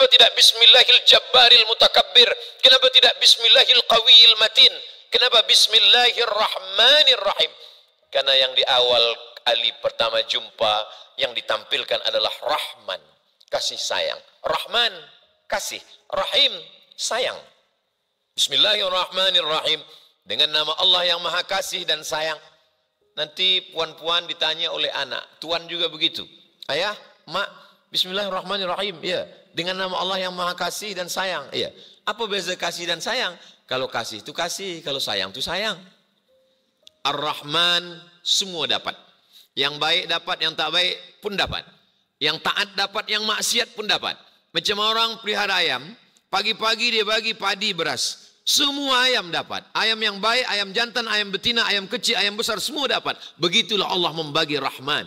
Kenapa tidak bismillahil jabbaril mutakabbir? Kenapa tidak bismillahil qawiyil matin? Kenapa bismillahirrahmanirrahim? Karena yang di awal kali pertama jumpa yang ditampilkan adalah Rahman, kasih sayang. Rahman, kasih. Rahim, sayang. Bismillahirrahmanirrahim. Dengan nama Allah yang maha kasih dan sayang. Nanti puan-puan ditanya oleh anak. Tuan juga begitu. Ayah, mak, Bismillahirrahmanirrahim. Ya, dengan nama Allah yang maha kasih dan sayang. Iya. Apa beza kasih dan sayang? Kalau kasih itu kasih, kalau sayang itu sayang. Ar-Rahman semua dapat. Yang baik dapat, yang tak baik pun dapat. Yang taat dapat, yang maksiat pun dapat. Macam orang pelihara ayam, pagi-pagi dia bagi padi beras. Semua ayam dapat. Ayam yang baik, ayam jantan, ayam betina, ayam kecil, ayam besar, semua dapat. Begitulah Allah membagi Rahman.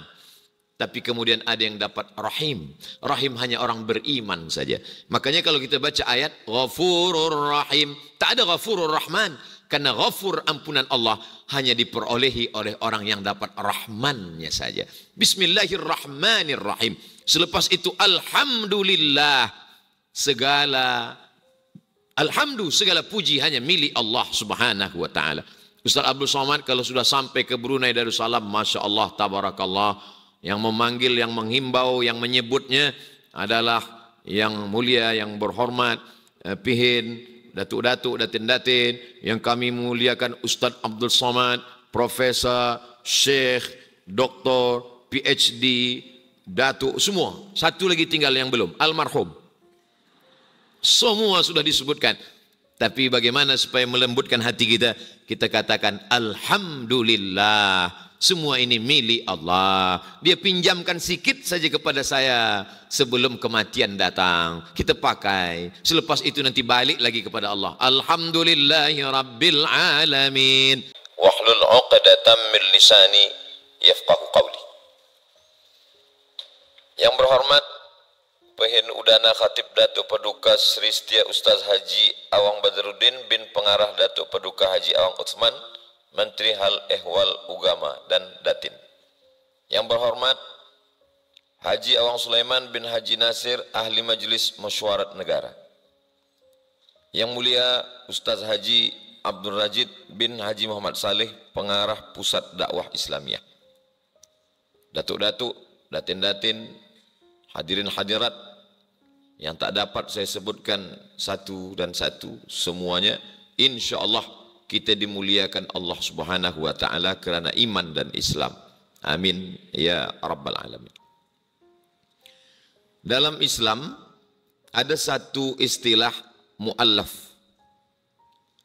Tapi kemudian ada yang dapat rahim. Rahim hanya orang beriman saja. Makanya kalau kita baca ayat ghafurur rahim. Tak ada ghafurur rahman. Karena ghafur ampunan Allah hanya diperolehi oleh orang yang dapat rahmannya saja. Bismillahirrahmanirrahim. Selepas itu Alhamdulillah. Segala alhamdulillah segala puji hanya milik Allah subhanahu wa ta'ala. Ustaz Abdul Somad kalau sudah sampai ke Brunei Darussalam. Masya Allah tabarakallah yang memanggil, yang menghimbau, yang menyebutnya adalah yang mulia, yang berhormat, eh, pihin, datuk-datuk, datin-datin, yang kami muliakan Ustaz Abdul Somad, Profesor, Syekh, Doktor, PhD, Datuk, semua. Satu lagi tinggal yang belum, almarhum. Semua sudah disebutkan. Tapi bagaimana supaya melembutkan hati kita? Kita katakan Alhamdulillah semua ini milik Allah. Dia pinjamkan sedikit saja kepada saya sebelum kematian datang. Kita pakai. Selepas itu nanti balik lagi kepada Allah. Alhamdulillahirabbil alamin. Wahlul 'uqdatam min lisani yafqahu qawli. Yang berhormat Pehin Udana Khatib Datuk Paduka Sri Setia Ustaz Haji Awang Badruddin bin Pengarah Datuk Paduka Haji Awang Utsman Menteri Hal Ehwal Ugama dan Datin. Yang berhormat Haji Awang Sulaiman bin Haji Nasir Ahli Majelis Mesyuarat Negara. Yang mulia Ustaz Haji Abdul Rajid bin Haji Muhammad Saleh Pengarah Pusat Dakwah Islamiyah. Datuk-datuk, datin-datin, hadirin hadirat yang tak dapat saya sebutkan satu dan satu semuanya insya Allah kita dimuliakan Allah Subhanahu wa taala kerana iman dan Islam. Amin ya rabbal alamin. Dalam Islam ada satu istilah muallaf.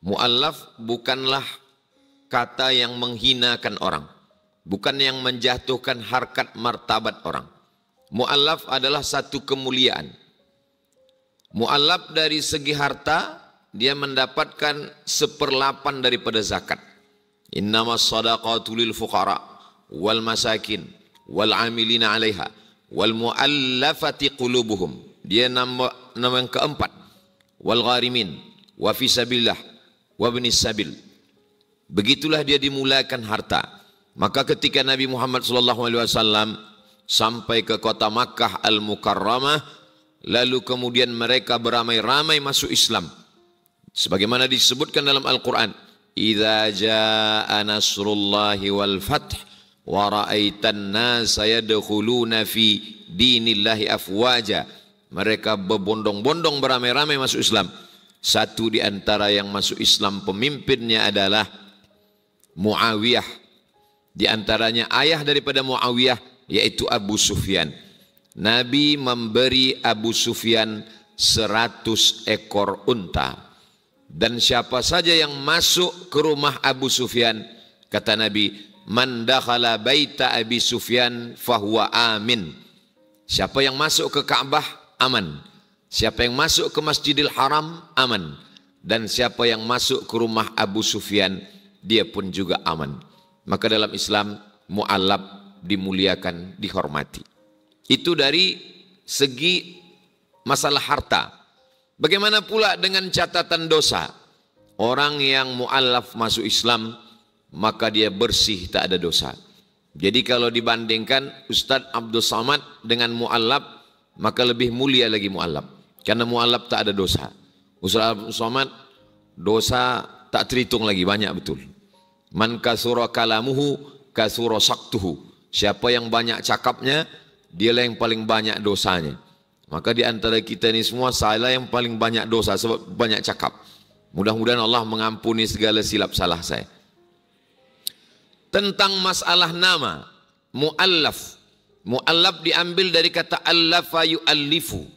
Muallaf bukanlah kata yang menghinakan orang, bukan yang menjatuhkan harkat martabat orang. Muallaf adalah satu kemuliaan. Muallaf dari segi harta dia mendapatkan seperlapan daripada zakat. Innama sadaqatu lil fuqara wal masakin wal amilina 'alaiha wal muallafati qulubuhum. Dia nama nama yang keempat. Wal gharimin wa fi sabilillah wa ibnis sabil. Begitulah dia dimulakan harta. Maka ketika Nabi Muhammad sallallahu alaihi wasallam sampai ke kota Makkah al-Mukarramah lalu kemudian mereka beramai-ramai masuk Islam. Sebagaimana disebutkan dalam Al-Quran. Iza ja'a nasrullahi wal fath. Wa ra'aitan nasa yadkhuluna fi dinillahi afwaja. Mereka berbondong-bondong beramai-ramai masuk Islam. Satu di antara yang masuk Islam pemimpinnya adalah Muawiyah. Di antaranya ayah daripada Muawiyah yaitu Abu Sufyan. Nabi memberi Abu Sufyan seratus ekor unta. Dan siapa saja yang masuk ke rumah Abu Sufyan, kata Nabi, man dakhala baita Abi Sufyan fahuwa amin. Siapa yang masuk ke Ka'bah aman. Siapa yang masuk ke Masjidil Haram aman. Dan siapa yang masuk ke rumah Abu Sufyan dia pun juga aman. Maka dalam Islam mu'alab dimuliakan, dihormati. Itu dari segi masalah harta. Bagaimana pula dengan catatan dosa? Orang yang mu'alaf masuk Islam, maka dia bersih, tak ada dosa. Jadi kalau dibandingkan Ustaz Abdul Samad dengan mu'alaf, maka lebih mulia lagi mu'alaf. Karena mu'alaf tak ada dosa. Ustaz Abdul Samad, dosa tak terhitung lagi, banyak betul. Man kasura kalamuhu, kasura saktuhu. Siapa yang banyak cakapnya, dialah yang paling banyak dosanya. Maka di antara kita ini semua salah yang paling banyak dosa sebab banyak cakap. Mudah-mudahan Allah mengampuni segala silap salah saya. Tentang masalah nama, muallaf. Muallaf diambil dari kata allafa yuallifu.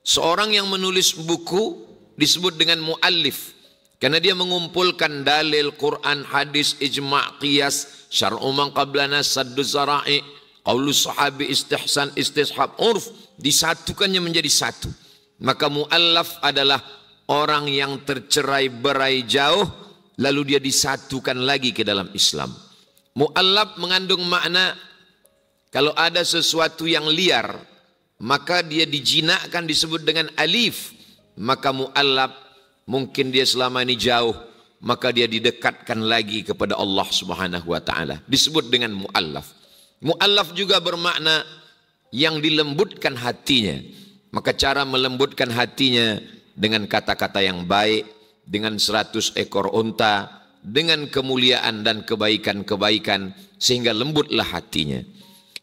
Seorang yang menulis buku disebut dengan muallif. Karena dia mengumpulkan dalil, Quran, hadis, ijma' qiyas, syar'u man qablana, saddu zara'i, Qaulus sahabi istihsan istishab urf disatukannya menjadi satu. Maka mu'allaf adalah orang yang tercerai berai jauh lalu dia disatukan lagi ke dalam Islam. Mu'allaf mengandung makna kalau ada sesuatu yang liar maka dia dijinakkan disebut dengan alif. Maka mu'allaf mungkin dia selama ini jauh maka dia didekatkan lagi kepada Allah Subhanahu wa taala disebut dengan muallaf Mu'allaf juga bermakna yang dilembutkan hatinya. Maka cara melembutkan hatinya dengan kata-kata yang baik, dengan seratus ekor unta, dengan kemuliaan dan kebaikan-kebaikan sehingga lembutlah hatinya.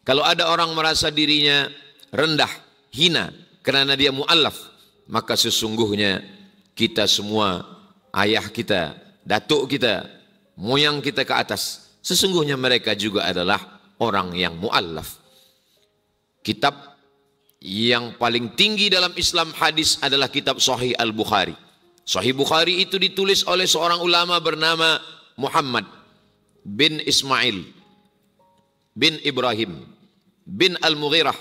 Kalau ada orang merasa dirinya rendah, hina karena dia mu'allaf, maka sesungguhnya kita semua, ayah kita, datuk kita, moyang kita ke atas, sesungguhnya mereka juga adalah orang yang mu'allaf. Kitab yang paling tinggi dalam Islam hadis adalah kitab Sahih Al-Bukhari. Sahih Bukhari itu ditulis oleh seorang ulama bernama Muhammad bin Ismail bin Ibrahim bin Al-Mughirah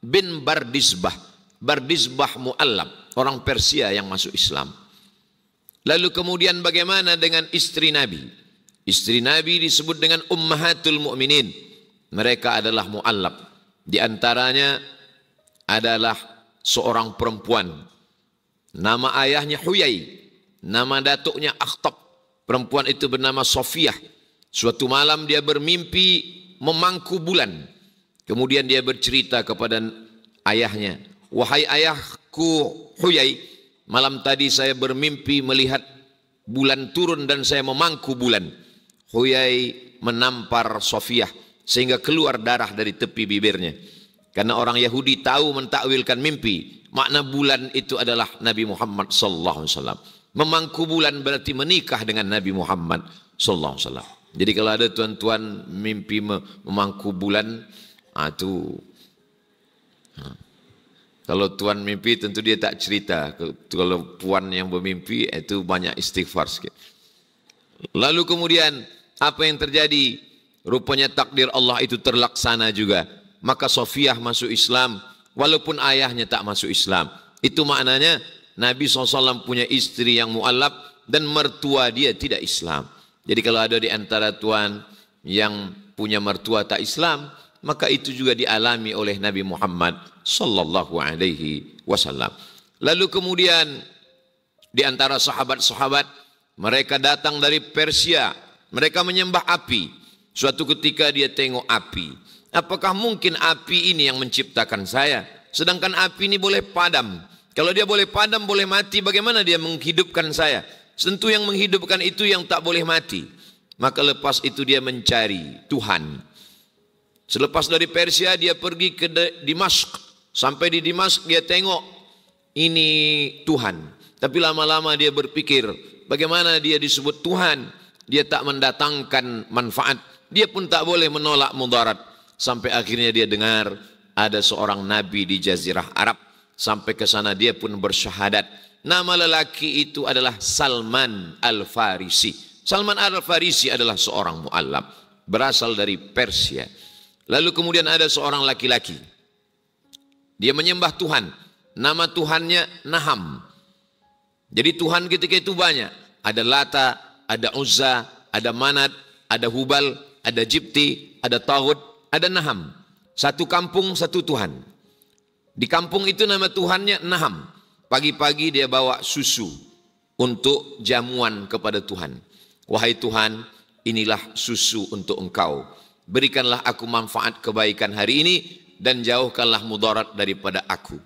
bin Bardisbah. Bardisbah mu'allaf, orang Persia yang masuk Islam. Lalu kemudian bagaimana dengan istri Nabi? Istri Nabi disebut dengan Ummahatul Mu'minin mereka adalah mu'allab. Di antaranya adalah seorang perempuan. Nama ayahnya Huyai. Nama datuknya Akhtab. Perempuan itu bernama Sofiah. Suatu malam dia bermimpi memangku bulan. Kemudian dia bercerita kepada ayahnya. Wahai ayahku Huyai, malam tadi saya bermimpi melihat bulan turun dan saya memangku bulan. Huyai menampar Sofiah sehingga keluar darah dari tepi bibirnya. Karena orang Yahudi tahu mentakwilkan mimpi, makna bulan itu adalah Nabi Muhammad sallallahu alaihi wasallam. Memangku bulan berarti menikah dengan Nabi Muhammad sallallahu alaihi wasallam. Jadi kalau ada tuan-tuan mimpi memangku bulan, ah, itu Kalau tuan mimpi tentu dia tak cerita. Kalau puan yang bermimpi eh, itu banyak istighfar sikit. Lalu kemudian apa yang terjadi? Rupanya takdir Allah itu terlaksana juga. Maka Sofiah masuk Islam walaupun ayahnya tak masuk Islam. Itu maknanya Nabi SAW punya istri yang mu'alaf dan mertua dia tidak Islam. Jadi kalau ada di antara tuan yang punya mertua tak Islam, maka itu juga dialami oleh Nabi Muhammad sallallahu alaihi wasallam. Lalu kemudian di antara sahabat-sahabat mereka datang dari Persia, mereka menyembah api. Suatu ketika dia tengok api. Apakah mungkin api ini yang menciptakan saya? Sedangkan api ini boleh padam. Kalau dia boleh padam, boleh mati, bagaimana dia menghidupkan saya? Tentu yang menghidupkan itu yang tak boleh mati. Maka lepas itu dia mencari Tuhan. Selepas dari Persia dia pergi ke Dimask. Sampai di Dimask dia tengok ini Tuhan. Tapi lama-lama dia berpikir bagaimana dia disebut Tuhan. Dia tak mendatangkan manfaat dia pun tak boleh menolak mudarat. Sampai akhirnya dia dengar ada seorang nabi di jazirah Arab. Sampai ke sana dia pun bersyahadat. Nama lelaki itu adalah Salman Al-Farisi. Salman Al-Farisi adalah seorang mu'allab. Berasal dari Persia. Lalu kemudian ada seorang laki-laki. Dia menyembah Tuhan. Nama Tuhannya Naham. Jadi Tuhan ketika itu banyak. Ada Lata, ada Uzza, ada Manat, ada Hubal, ada Jipti, ada Taud, ada Naham. Satu kampung, satu Tuhan. Di kampung itu nama Tuhannya Naham. Pagi-pagi dia bawa susu untuk jamuan kepada Tuhan. Wahai Tuhan, inilah susu untuk engkau. Berikanlah aku manfaat kebaikan hari ini dan jauhkanlah mudarat daripada aku.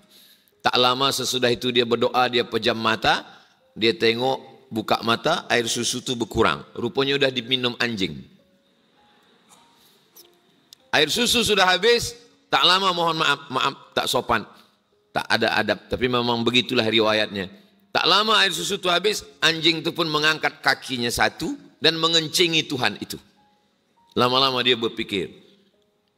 Tak lama sesudah itu dia berdoa, dia pejam mata, dia tengok buka mata, air susu itu berkurang. Rupanya udah diminum anjing air susu sudah habis, tak lama mohon maaf, maaf, tak sopan. Tak ada adab, tapi memang begitulah riwayatnya. Tak lama air susu itu habis, anjing itu pun mengangkat kakinya satu dan mengencingi Tuhan itu. Lama-lama dia berpikir,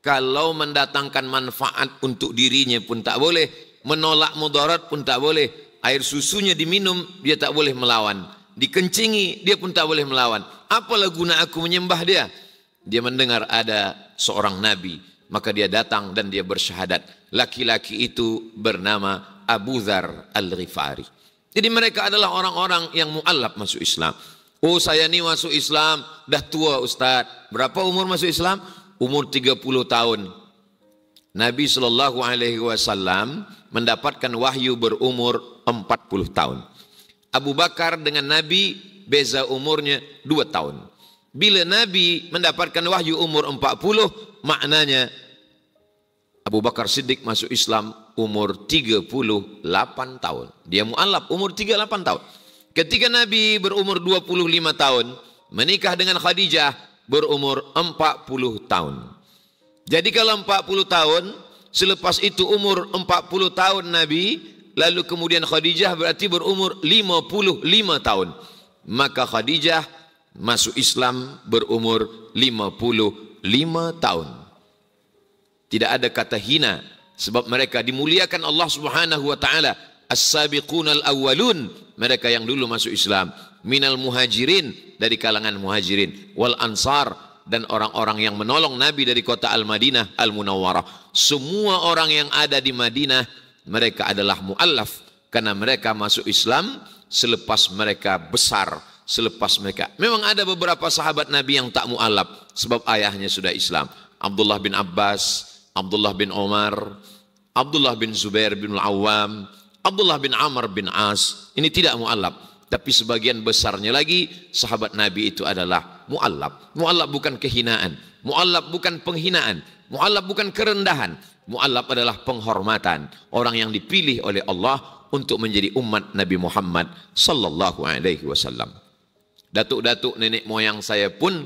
kalau mendatangkan manfaat untuk dirinya pun tak boleh, menolak mudarat pun tak boleh. Air susunya diminum, dia tak boleh melawan. Dikencingi, dia pun tak boleh melawan. Apalah guna aku menyembah dia? dia mendengar ada seorang nabi, maka dia datang dan dia bersyahadat. Laki-laki itu bernama Abu Dhar Al-Ghifari. Jadi mereka adalah orang-orang yang mu'allab masuk Islam. Oh saya ini masuk Islam, dah tua Ustaz. Berapa umur masuk Islam? Umur 30 tahun. Nabi Shallallahu Alaihi Wasallam mendapatkan wahyu berumur 40 tahun. Abu Bakar dengan Nabi beza umurnya 2 tahun. Bila Nabi mendapatkan wahyu umur 40, maknanya Abu Bakar Siddiq masuk Islam umur 38 tahun. Dia mu'alaf umur 38 tahun. Ketika Nabi berumur 25 tahun, menikah dengan Khadijah berumur 40 tahun. Jadi kalau 40 tahun, selepas itu umur 40 tahun Nabi, lalu kemudian Khadijah berarti berumur 55 tahun. Maka Khadijah masuk Islam berumur 55 tahun. Tidak ada kata hina sebab mereka dimuliakan Allah Subhanahu wa taala. As-sabiqunal awwalun, mereka yang dulu masuk Islam, minal muhajirin dari kalangan muhajirin, wal ansar dan orang-orang yang menolong Nabi dari kota Al-Madinah Al-Munawwarah. Semua orang yang ada di Madinah mereka adalah muallaf karena mereka masuk Islam selepas mereka besar selepas mereka. Memang ada beberapa sahabat Nabi yang tak mu'alaf sebab ayahnya sudah Islam. Abdullah bin Abbas, Abdullah bin Omar, Abdullah bin Zubair bin Awam, Abdullah bin Amr bin As. Ini tidak mu'alaf. Tapi sebagian besarnya lagi sahabat Nabi itu adalah mu'alaf. Mu'alaf bukan kehinaan. Mu'alaf bukan penghinaan. Mu'alaf bukan kerendahan. Mu'alaf adalah penghormatan. Orang yang dipilih oleh Allah untuk menjadi umat Nabi Muhammad sallallahu alaihi wasallam. Datuk-datuk nenek moyang saya pun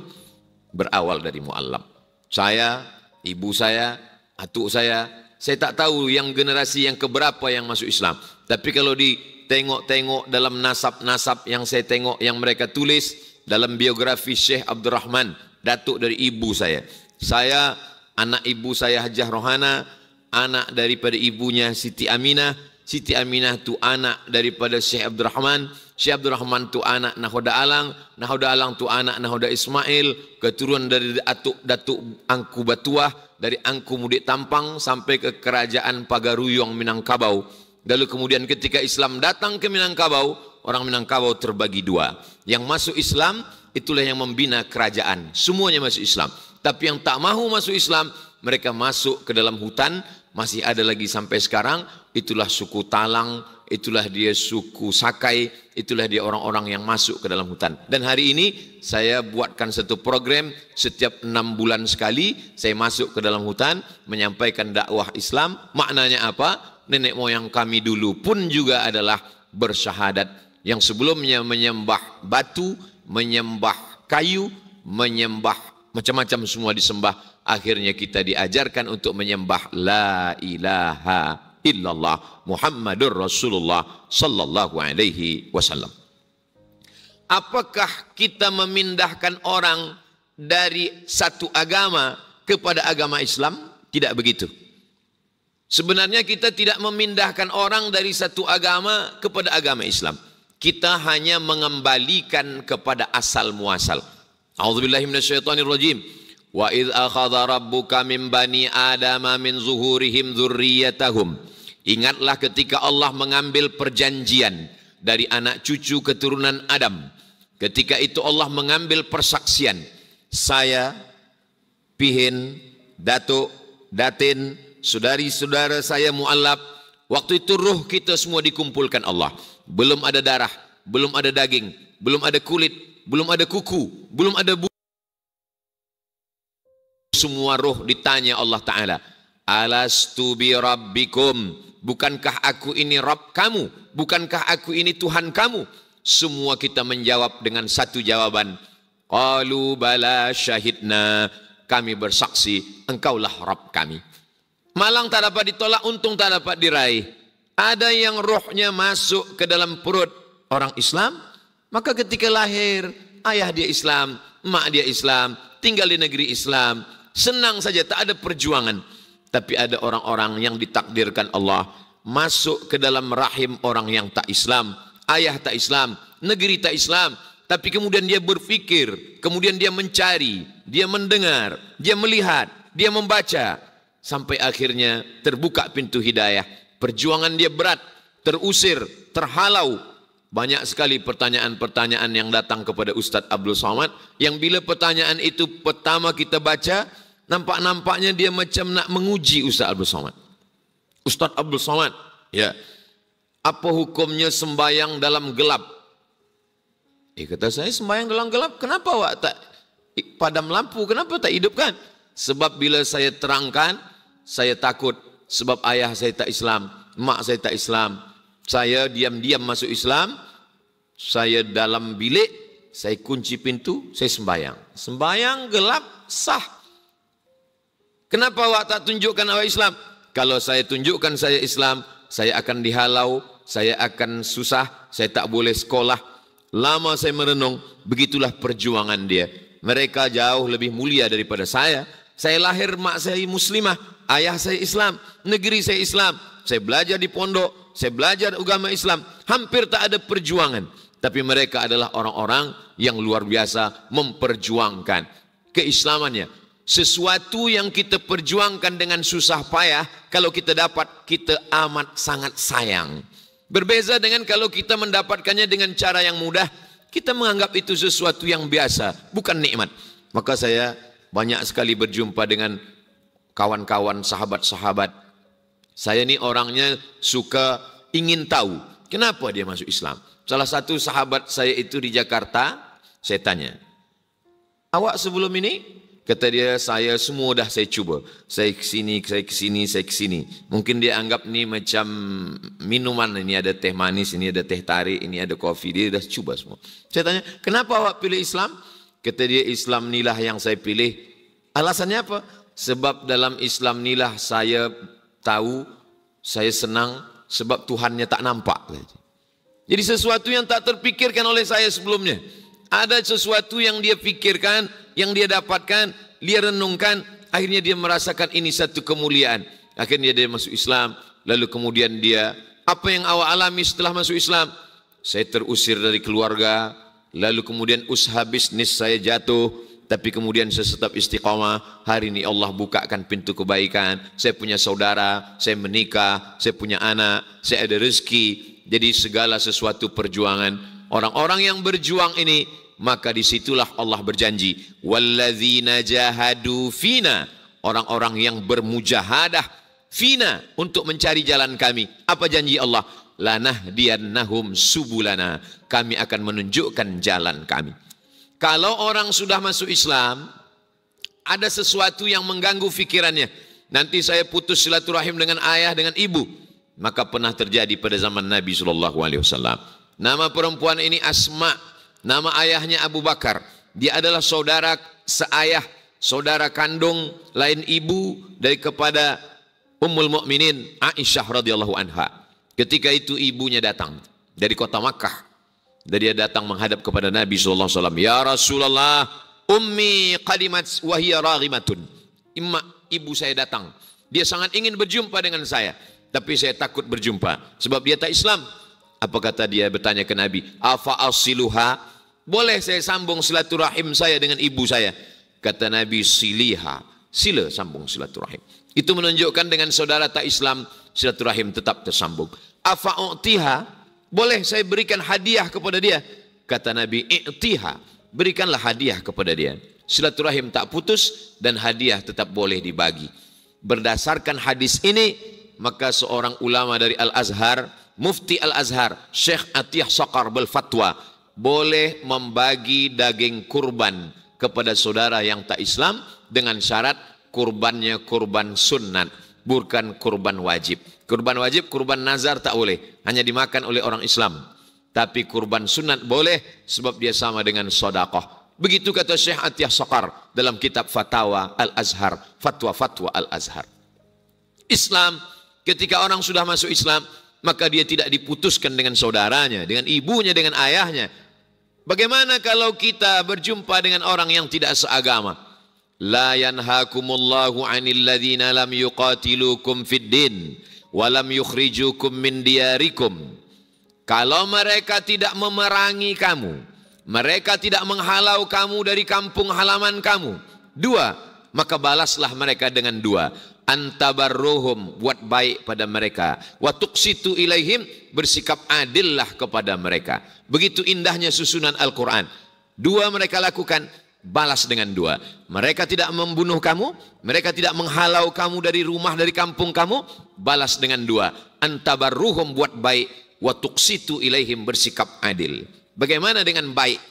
berawal dari muallab. Saya, ibu saya, atuk saya, saya tak tahu yang generasi yang keberapa yang masuk Islam. Tapi kalau ditengok-tengok dalam nasab-nasab yang saya tengok yang mereka tulis dalam biografi Syekh Abdul Rahman, datuk dari ibu saya. Saya anak ibu saya Hajah Rohana, anak daripada ibunya Siti Aminah, Siti Aminah tu anak daripada Syekh Abdurrahman, Syekh Abdurrahman tu anak Nahoda Alang, Nahoda Alang tu anak Nahoda Ismail, keturunan dari Datuk Datuk Angku Batuah, dari Angku Mudik Tampang sampai ke kerajaan Pagaruyong Minangkabau. Lalu kemudian ketika Islam datang ke Minangkabau, orang Minangkabau terbagi dua. Yang masuk Islam, itulah yang membina kerajaan. Semuanya masuk Islam. Tapi yang tak mahu masuk Islam, mereka masuk ke dalam hutan, masih ada lagi sampai sekarang itulah suku Talang, itulah dia suku Sakai, itulah dia orang-orang yang masuk ke dalam hutan. Dan hari ini saya buatkan satu program setiap enam bulan sekali saya masuk ke dalam hutan menyampaikan dakwah Islam. Maknanya apa? Nenek moyang kami dulu pun juga adalah bersyahadat. Yang sebelumnya menyembah batu, menyembah kayu, menyembah macam-macam semua disembah. Akhirnya kita diajarkan untuk menyembah la ilaha illallah Muhammadur Rasulullah sallallahu alaihi wasallam. Apakah kita memindahkan orang dari satu agama kepada agama Islam? Tidak begitu. Sebenarnya kita tidak memindahkan orang dari satu agama kepada agama Islam. Kita hanya mengembalikan kepada asal muasal. A'udzubillahi minasyaitonirrajim. rajim. Wa idh akhadha rabbuka min bani adama min zuhurihim dzurriyyatahum. Ingatlah ketika Allah mengambil perjanjian dari anak cucu keturunan Adam. Ketika itu Allah mengambil persaksian. Saya, Pihin, Datuk, Datin, saudari-saudara saya mu'alab. Waktu itu ruh kita semua dikumpulkan Allah. Belum ada darah, belum ada daging, belum ada kulit, belum ada kuku, belum ada bulu semua ruh ditanya Allah Ta'ala. Alastu bi rabbikum. Bukankah aku ini Rabb kamu? Bukankah aku ini Tuhan kamu? Semua kita menjawab dengan satu jawaban. Qalu bala syahidna. Kami bersaksi, engkaulah Rabb kami. Malang tak dapat ditolak, untung tak dapat diraih. Ada yang rohnya masuk ke dalam perut orang Islam. Maka ketika lahir, ayah dia Islam, mak dia Islam, tinggal di negeri Islam, senang saja, tak ada perjuangan. Tapi ada orang-orang yang ditakdirkan Allah masuk ke dalam rahim orang yang tak Islam, ayah tak Islam, negeri tak Islam, tapi kemudian dia berpikir, kemudian dia mencari, dia mendengar, dia melihat, dia membaca, sampai akhirnya terbuka pintu hidayah. Perjuangan dia berat, terusir, terhalau. Banyak sekali pertanyaan-pertanyaan yang datang kepada Ustadz Abdul Somad yang bila pertanyaan itu pertama kita baca, Nampak-nampaknya dia macam nak menguji Ustaz Abdul Somad. Ustaz Abdul Somad, ya. Apa hukumnya sembayang dalam gelap? Eh kata saya sembayang dalam gelap, kenapa awak tak padam lampu? Kenapa tak hidupkan? Sebab bila saya terangkan, saya takut. Sebab ayah saya tak Islam, mak saya tak Islam. Saya diam-diam masuk Islam, saya dalam bilik, saya kunci pintu, saya sembayang. Sembayang gelap sah Kenapa wa tak tunjukkan awak Islam? Kalau saya tunjukkan saya Islam, saya akan dihalau, saya akan susah, saya tak boleh sekolah. Lama saya merenung, begitulah perjuangan dia. Mereka jauh lebih mulia daripada saya. Saya lahir mak saya muslimah, ayah saya Islam, negeri saya Islam. Saya belajar di pondok, saya belajar agama Islam. Hampir tak ada perjuangan. Tapi mereka adalah orang-orang yang luar biasa memperjuangkan keislamannya sesuatu yang kita perjuangkan dengan susah payah, kalau kita dapat, kita amat sangat sayang. Berbeza dengan kalau kita mendapatkannya dengan cara yang mudah, kita menganggap itu sesuatu yang biasa, bukan nikmat. Maka saya banyak sekali berjumpa dengan kawan-kawan, sahabat-sahabat. Saya ini orangnya suka ingin tahu, kenapa dia masuk Islam. Salah satu sahabat saya itu di Jakarta, saya tanya, awak sebelum ini Kata dia, saya semua dah saya cuba. Saya ke sini, saya ke sini, saya ke sini. Mungkin dia anggap ni macam minuman. Ini ada teh manis, ini ada teh tarik, ini ada kopi. Dia dah cuba semua. Saya tanya, kenapa awak pilih Islam? Kata dia, Islam ni lah yang saya pilih. Alasannya apa? Sebab dalam Islam ni lah saya tahu, saya senang, sebab Tuhannya tak nampak. Jadi sesuatu yang tak terpikirkan oleh saya Sebelumnya. Ada sesuatu yang dia pikirkan, yang dia dapatkan, dia renungkan, akhirnya dia merasakan ini satu kemuliaan. Akhirnya dia masuk Islam, lalu kemudian dia, apa yang awal alami setelah masuk Islam? Saya terusir dari keluarga, lalu kemudian usaha bisnis saya jatuh, tapi kemudian saya tetap istiqamah. Hari ini Allah bukakan pintu kebaikan. Saya punya saudara, saya menikah, saya punya anak, saya ada rezeki. Jadi segala sesuatu perjuangan orang-orang yang berjuang ini maka disitulah Allah berjanji walladzina jahadu fina orang-orang yang bermujahadah fina untuk mencari jalan kami apa janji Allah lanah Nahum subulana kami akan menunjukkan jalan kami kalau orang sudah masuk Islam ada sesuatu yang mengganggu pikirannya nanti saya putus silaturahim dengan ayah dengan ibu maka pernah terjadi pada zaman Nabi Shallallahu Alaihi Wasallam Nama perempuan ini Asma. Nama ayahnya Abu Bakar. Dia adalah saudara seayah, saudara kandung, lain ibu dari kepada Ummul Mukminin Aisyah radhiyallahu anha. Ketika itu ibunya datang dari kota Makkah. Dan dia datang menghadap kepada Nabi sallallahu alaihi wasallam, "Ya Rasulullah, ummi qadimat wa hiya raghimatun." ibu saya datang. Dia sangat ingin berjumpa dengan saya, tapi saya takut berjumpa sebab dia tak Islam. Apa kata dia bertanya ke Nabi? Afa asiluha? Boleh saya sambung silaturahim saya dengan ibu saya? Kata Nabi siliha. Sila sambung silaturahim. Itu menunjukkan dengan saudara tak Islam silaturahim tetap tersambung. Afa u'tiha? Boleh saya berikan hadiah kepada dia? Kata Nabi i'tiha. Berikanlah hadiah kepada dia. Silaturahim tak putus dan hadiah tetap boleh dibagi. Berdasarkan hadis ini, maka seorang ulama dari Al-Azhar Mufti Al-Azhar, Syekh Atiyah Sokar berfatwa, boleh membagi daging kurban kepada saudara yang tak Islam dengan syarat kurbannya kurban sunnat, bukan kurban wajib. Kurban wajib, kurban nazar tak boleh, hanya dimakan oleh orang Islam. Tapi kurban sunat boleh sebab dia sama dengan sodakoh. Begitu kata Syekh Atiyah Sokar dalam kitab fatwa Al-Azhar, Fatwa-Fatwa Al-Azhar. Islam, ketika orang sudah masuk Islam, maka dia tidak diputuskan dengan saudaranya, dengan ibunya, dengan ayahnya. Bagaimana kalau kita berjumpa dengan orang yang tidak seagama? La yanhakumullahu 'anil ladzina lam yuqatilukum fid din wa lam yukhrijukum min diyarikum. Kalau mereka tidak memerangi kamu, mereka tidak menghalau kamu dari kampung halaman kamu. Dua, maka balaslah mereka dengan dua antabarruhum buat baik pada mereka wa tuqsitu ilaihim bersikap adillah kepada mereka begitu indahnya susunan Al-Qur'an dua mereka lakukan balas dengan dua mereka tidak membunuh kamu mereka tidak menghalau kamu dari rumah dari kampung kamu balas dengan dua antabarruhum buat baik wa tuqsitu ilaihim bersikap adil bagaimana dengan baik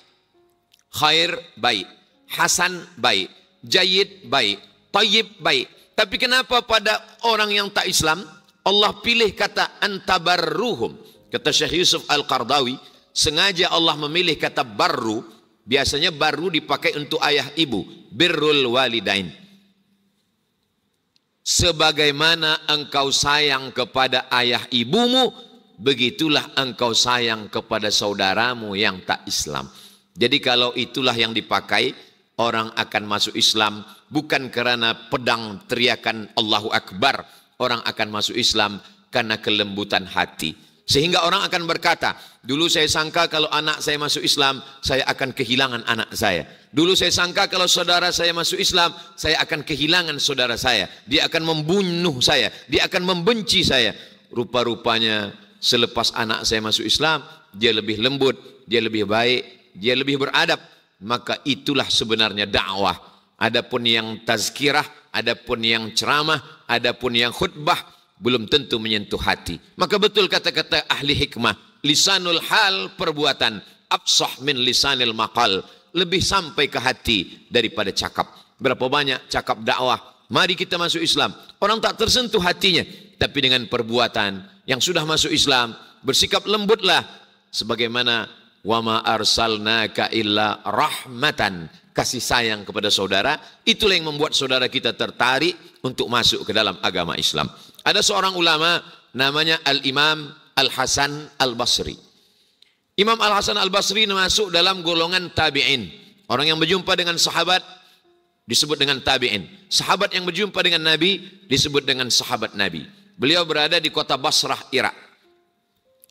khair baik hasan baik jayid baik tayyib baik tapi kenapa pada orang yang tak Islam Allah pilih kata antabarruhum. Kata Syekh Yusuf Al-Qardawi, sengaja Allah memilih kata barru, biasanya baru dipakai untuk ayah ibu, birrul walidain. Sebagaimana engkau sayang kepada ayah ibumu, begitulah engkau sayang kepada saudaramu yang tak Islam. Jadi kalau itulah yang dipakai, orang akan masuk Islam bukan karena pedang teriakan Allahu Akbar. Orang akan masuk Islam karena kelembutan hati. Sehingga orang akan berkata, dulu saya sangka kalau anak saya masuk Islam, saya akan kehilangan anak saya. Dulu saya sangka kalau saudara saya masuk Islam, saya akan kehilangan saudara saya. Dia akan membunuh saya, dia akan membenci saya. Rupa-rupanya selepas anak saya masuk Islam, dia lebih lembut, dia lebih baik, dia lebih beradab. maka itulah sebenarnya dakwah. Adapun yang tazkirah, adapun yang ceramah, adapun yang khutbah belum tentu menyentuh hati. Maka betul kata-kata ahli hikmah, lisanul hal perbuatan absah min lisanil maqal, lebih sampai ke hati daripada cakap. Berapa banyak cakap dakwah, mari kita masuk Islam. Orang tak tersentuh hatinya, tapi dengan perbuatan yang sudah masuk Islam, bersikap lembutlah sebagaimana wa ma arsalnaka illa rahmatan kasih sayang kepada saudara itulah yang membuat saudara kita tertarik untuk masuk ke dalam agama Islam ada seorang ulama namanya Al Imam Al Hasan Al Basri Imam Al Hasan Al Basri masuk dalam golongan tabi'in orang yang berjumpa dengan sahabat disebut dengan tabi'in sahabat yang berjumpa dengan nabi disebut dengan sahabat nabi beliau berada di kota Basrah Irak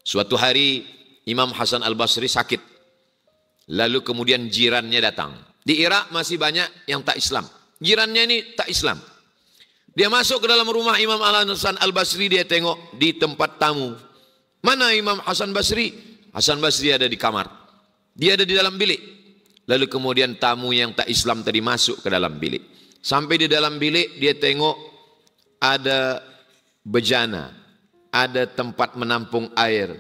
suatu hari Imam Hasan al-Basri sakit. Lalu kemudian jirannya datang. Di Irak masih banyak yang tak Islam. Jirannya ini tak Islam. Dia masuk ke dalam rumah Imam Al-Hasan al-Basri, dia tengok di tempat tamu. Mana Imam Hasan Basri? Hasan Basri ada di kamar. Dia ada di dalam bilik. Lalu kemudian tamu yang tak Islam tadi masuk ke dalam bilik. Sampai di dalam bilik, dia tengok ada bejana, ada tempat menampung air,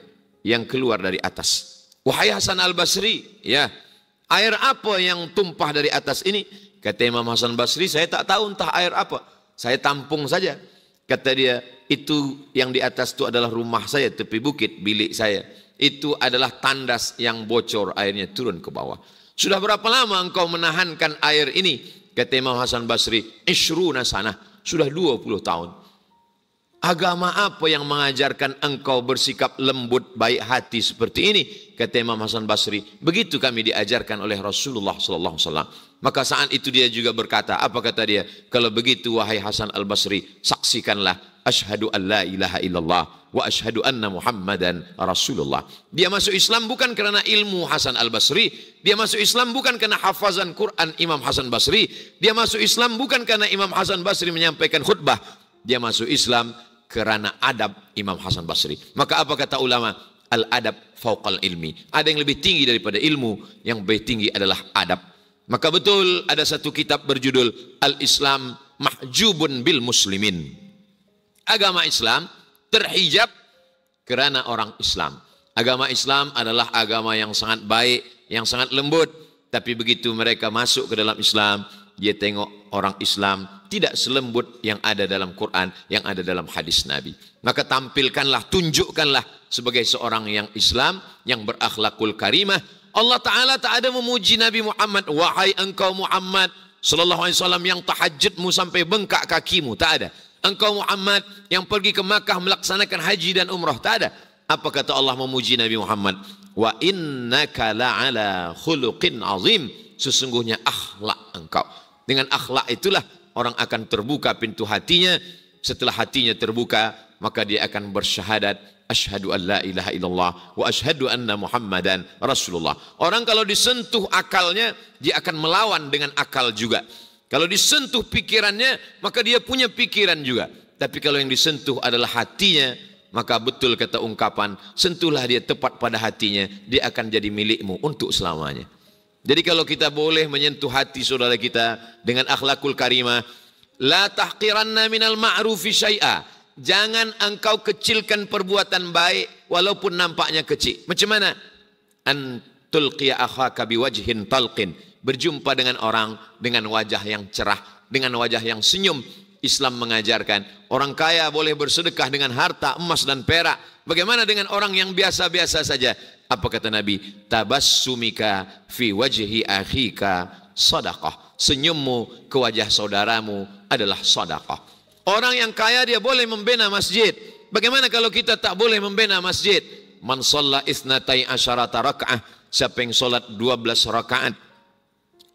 yang keluar dari atas. Wahai Hasan al-Basri, ya. Air apa yang tumpah dari atas ini? Kata Imam Hasan Basri, saya tak tahu entah air apa. Saya tampung saja. Kata dia, itu yang di atas itu adalah rumah saya, tepi bukit, bilik saya. Itu adalah tandas yang bocor, airnya turun ke bawah. Sudah berapa lama engkau menahankan air ini? Kata Imam Hasan Basri, Ishruna sana. Sudah 20 tahun. Agama apa yang mengajarkan engkau bersikap lembut, baik hati seperti ini? Kata Imam Hasan Basri. Begitu kami diajarkan oleh Rasulullah Sallallahu Alaihi Wasallam. Maka saat itu dia juga berkata, apa kata dia? Kalau begitu wahai Hasan Al Basri, saksikanlah asyhadu an la ilaha illallah wa asyhadu anna Muhammadan Rasulullah. Dia masuk Islam bukan karena ilmu Hasan Al Basri, dia masuk Islam bukan karena hafazan Quran Imam Hasan Basri, dia masuk Islam bukan karena Imam Hasan Basri menyampaikan khutbah, dia masuk Islam kerana adab Imam Hasan Basri. Maka apa kata ulama? Al-adab fauqal ilmi. Ada yang lebih tinggi daripada ilmu, yang lebih tinggi adalah adab. Maka betul ada satu kitab berjudul Al-Islam Mahjubun bil Muslimin. Agama Islam terhijab kerana orang Islam. Agama Islam adalah agama yang sangat baik, yang sangat lembut. Tapi begitu mereka masuk ke dalam Islam, dia tengok orang Islam tidak selembut yang ada dalam Quran, yang ada dalam hadis Nabi. Maka tampilkanlah, tunjukkanlah sebagai seorang yang Islam, yang berakhlakul karimah. Allah Ta'ala tak ada memuji Nabi Muhammad. Wahai engkau Muhammad, Sallallahu Alaihi Wasallam yang tahajudmu sampai bengkak kakimu, tak ada. Engkau Muhammad yang pergi ke Makkah melaksanakan haji dan umrah, tak ada. Apa kata Allah memuji Nabi Muhammad? Wa innaka la'ala khuluqin azim. Sesungguhnya akhlak engkau. Dengan akhlak itulah orang akan terbuka pintu hatinya. Setelah hatinya terbuka, maka dia akan bersyahadat ashadu an la ilaha illallah wa asyhadu anna muhammadan rasulullah. Orang kalau disentuh akalnya, dia akan melawan dengan akal juga. Kalau disentuh pikirannya, maka dia punya pikiran juga. Tapi kalau yang disentuh adalah hatinya, maka betul kata ungkapan, sentuhlah dia tepat pada hatinya, dia akan jadi milikmu untuk selamanya. Jadi kalau kita boleh menyentuh hati saudara kita dengan akhlakul karimah, la tahqiranna minal ma'rufi syai'a. Jangan engkau kecilkan perbuatan baik walaupun nampaknya kecil. Macam mana? Antul akhaka biwajhin talqin. Berjumpa dengan orang dengan wajah yang cerah, dengan wajah yang senyum. Islam mengajarkan orang kaya boleh bersedekah dengan harta emas dan perak. Bagaimana dengan orang yang biasa-biasa saja? Apa kata Nabi? Tabassumika fi wajhi akhika sadaqah. Senyummu ke wajah saudaramu adalah sadaqah. Orang yang kaya dia boleh membina masjid. Bagaimana kalau kita tak boleh membina masjid? Man sholla isnatai asyarata raka'ah. Siapa yang sholat 12 raka'at.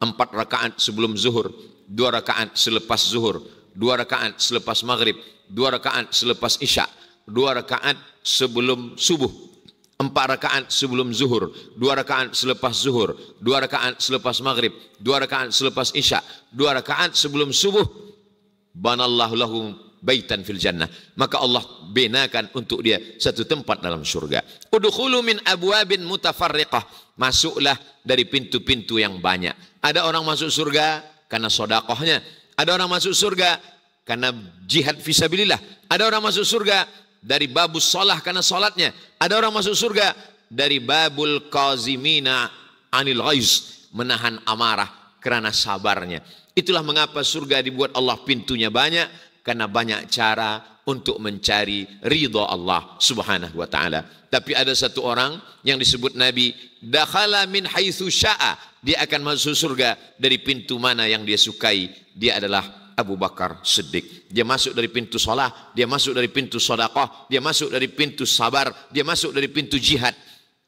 Empat raka'at sebelum zuhur. dua raka'at selepas zuhur. dua raka'at selepas maghrib. dua raka'at selepas isya. dua raka'at sebelum subuh. empat rakaat sebelum zuhur, dua rakaat selepas zuhur, dua rakaat selepas maghrib, dua rakaat selepas isya, dua rakaat sebelum subuh. Banallahu lahum baitan fil jannah. Maka Allah benakan untuk dia satu tempat dalam surga. Udkhulu min abwabin mutafarriqah. Masuklah dari pintu-pintu yang banyak. Ada orang masuk surga karena sodakohnya. Ada orang masuk surga karena jihad visabilillah. Ada orang masuk surga dari babus sholah karena sholatnya. Ada orang masuk surga dari babul qazimina anil ghaiz. Menahan amarah karena sabarnya. Itulah mengapa surga dibuat Allah pintunya banyak. Karena banyak cara untuk mencari ridho Allah subhanahu wa ta'ala. Tapi ada satu orang yang disebut Nabi. Dakhala min haithu sya'a. Dia akan masuk surga dari pintu mana yang dia sukai. Dia adalah Abu Bakar Siddiq. Dia masuk dari pintu sholat, dia masuk dari pintu sodakoh, dia masuk dari pintu sabar, dia masuk dari pintu jihad.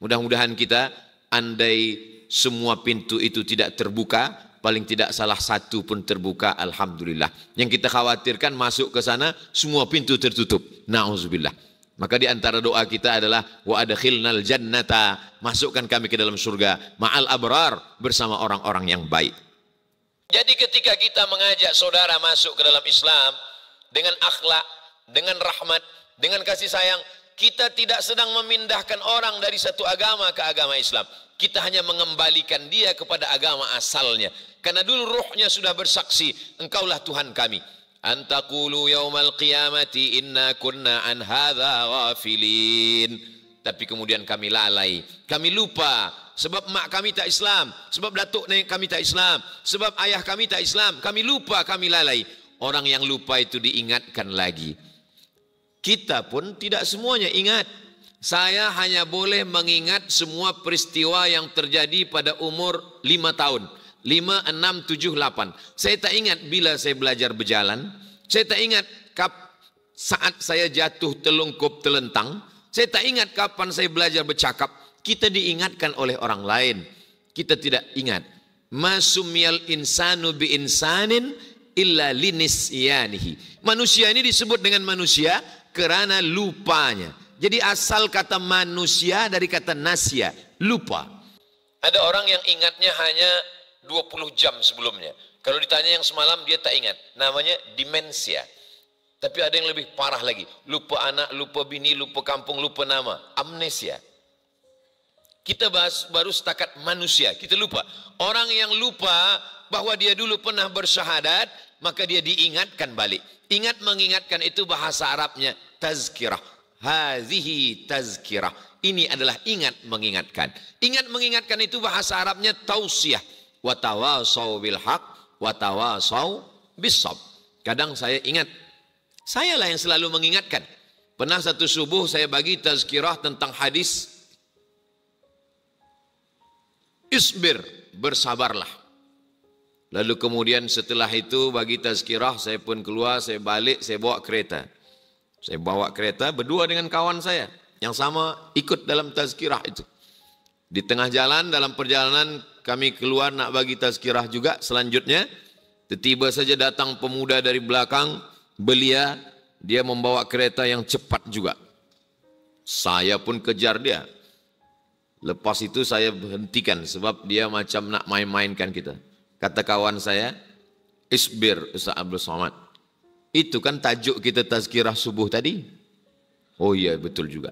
Mudah-mudahan kita andai semua pintu itu tidak terbuka, paling tidak salah satu pun terbuka, Alhamdulillah. Yang kita khawatirkan masuk ke sana, semua pintu tertutup. Na'udzubillah. Maka di antara doa kita adalah wa adkhilnal jannata, masukkan kami ke dalam surga ma'al abrar bersama orang-orang yang baik. Jadi ketika kita mengajak saudara masuk ke dalam Islam dengan akhlak, dengan rahmat, dengan kasih sayang, kita tidak sedang memindahkan orang dari satu agama ke agama Islam. Kita hanya mengembalikan dia kepada agama asalnya. Karena dulu ruhnya sudah bersaksi, engkaulah Tuhan kami. Antakulu yaumal qiyamati inna kunna an hadha ghafilin tapi kemudian kami lalai. Kami lupa sebab mak kami tak Islam, sebab datuk nenek kami tak Islam, sebab ayah kami tak Islam. Kami lupa, kami lalai. Orang yang lupa itu diingatkan lagi. Kita pun tidak semuanya ingat. Saya hanya boleh mengingat semua peristiwa yang terjadi pada umur 5 tahun. 5, 6, 7, 8. Saya tak ingat bila saya belajar berjalan. Saya tak ingat kap, saat saya jatuh telungkup telentang. Saya tak ingat kapan saya belajar bercakap. Kita diingatkan oleh orang lain. Kita tidak ingat. Masumial insanu bi insanin illa linisyanihi. Manusia ini disebut dengan manusia kerana lupanya. Jadi asal kata manusia dari kata nasya, lupa. Ada orang yang ingatnya hanya 20 jam sebelumnya. Kalau ditanya yang semalam dia tak ingat. Namanya demensia. Tapi ada yang lebih parah lagi. Lupa anak, lupa bini, lupa kampung, lupa nama. Amnesia. Kita bahas baru setakat manusia. Kita lupa. Orang yang lupa bahwa dia dulu pernah bersyahadat, maka dia diingatkan balik. Ingat mengingatkan itu bahasa Arabnya tazkirah. Hazihi tazkirah. Ini adalah ingat mengingatkan. Ingat mengingatkan itu bahasa Arabnya tausiah. Watawasau bilhaq, watawasau bisab. Kadang saya ingat Saya lah yang selalu mengingatkan. Pernah satu subuh saya bagi tazkirah tentang hadis. Isbir, bersabarlah. Lalu kemudian setelah itu bagi tazkirah saya pun keluar, saya balik, saya bawa kereta. Saya bawa kereta berdua dengan kawan saya yang sama ikut dalam tazkirah itu. Di tengah jalan dalam perjalanan kami keluar nak bagi tazkirah juga selanjutnya tiba saja datang pemuda dari belakang belia, ya. dia membawa kereta yang cepat juga. Saya pun kejar dia. Lepas itu saya berhentikan, sebab dia macam nak main-mainkan kita. Kata kawan saya, Isbir Ustaz Abdul Somad. Itu kan tajuk kita tazkirah subuh tadi. Oh iya betul juga.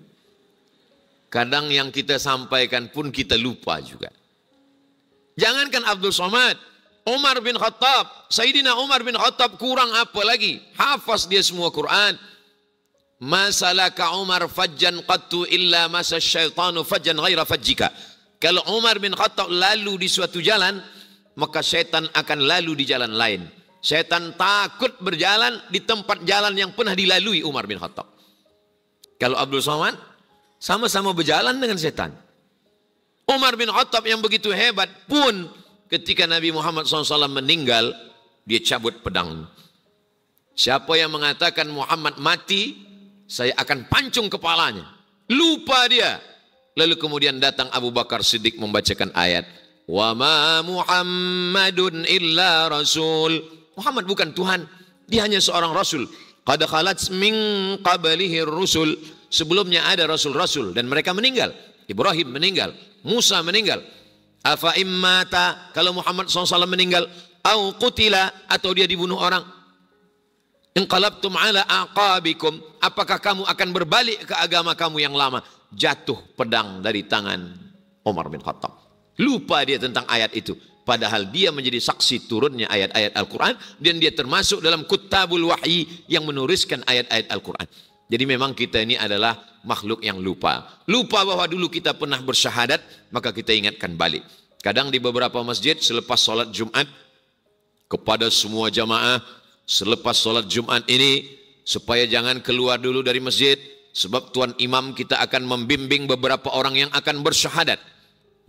Kadang yang kita sampaikan pun kita lupa juga. Jangankan Abdul Somad. Umar bin Khattab, Sayyidina Umar bin Khattab kurang apa lagi? Hafaz dia semua Quran. Masalaka Umar fajjan qattu illa masa syaitanu fajjan ghaira fajjika. Kalau Umar bin Khattab lalu di suatu jalan, maka setan akan lalu di jalan lain. Setan takut berjalan di tempat jalan yang pernah dilalui Umar bin Khattab. Kalau Abdul Somad, sama-sama berjalan dengan setan. Umar bin Khattab yang begitu hebat pun ketika Nabi Muhammad SAW meninggal, dia cabut pedang. Siapa yang mengatakan Muhammad mati, saya akan pancung kepalanya. Lupa dia. Lalu kemudian datang Abu Bakar Siddiq membacakan ayat. Wa ma Muhammadun illa rasul. Muhammad bukan Tuhan. Dia hanya seorang rasul. Qad khalat min qablihi rusul. Sebelumnya ada rasul-rasul dan mereka meninggal. Ibrahim meninggal, Musa meninggal, Afa immata kalau Muhammad SAW meninggal au Kutila atau dia dibunuh orang. Inqalabtum ala aqabikum apakah kamu akan berbalik ke agama kamu yang lama? Jatuh pedang dari tangan Umar bin Khattab. Lupa dia tentang ayat itu. Padahal dia menjadi saksi turunnya ayat-ayat Al-Quran. Dan dia termasuk dalam kutabul wahyi yang menuliskan ayat-ayat Al-Quran. Jadi memang kita ini adalah makhluk yang lupa. Lupa bahwa dulu kita pernah bersyahadat, maka kita ingatkan balik. Kadang di beberapa masjid selepas sholat Jumat, kepada semua jamaah, selepas sholat Jumat ini, supaya jangan keluar dulu dari masjid, sebab Tuan Imam kita akan membimbing beberapa orang yang akan bersyahadat.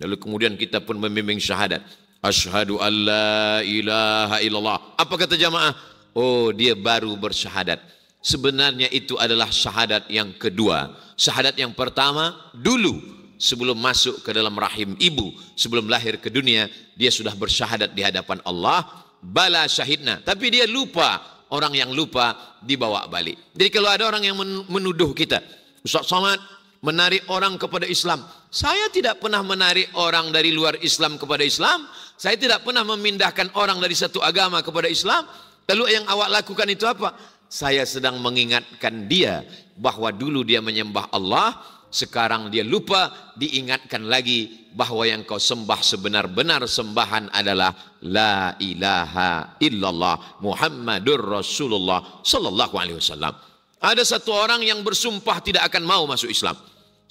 Lalu kemudian kita pun membimbing syahadat. Ashadu an la ilaha illallah. Apa kata jamaah? Oh dia baru bersyahadat Sebenarnya itu adalah syahadat yang kedua. Syahadat yang pertama dulu sebelum masuk ke dalam rahim ibu, sebelum lahir ke dunia, dia sudah bersyahadat di hadapan Allah, bala syahidna. Tapi dia lupa, orang yang lupa dibawa balik. Jadi kalau ada orang yang menuduh kita, Ustaz Somad menarik orang kepada Islam. Saya tidak pernah menarik orang dari luar Islam kepada Islam. Saya tidak pernah memindahkan orang dari satu agama kepada Islam. Lalu yang awak lakukan itu apa? saya sedang mengingatkan dia bahwa dulu dia menyembah Allah, sekarang dia lupa diingatkan lagi bahwa yang kau sembah sebenar-benar sembahan adalah la ilaha illallah Muhammadur Rasulullah sallallahu alaihi wasallam. Ada satu orang yang bersumpah tidak akan mau masuk Islam.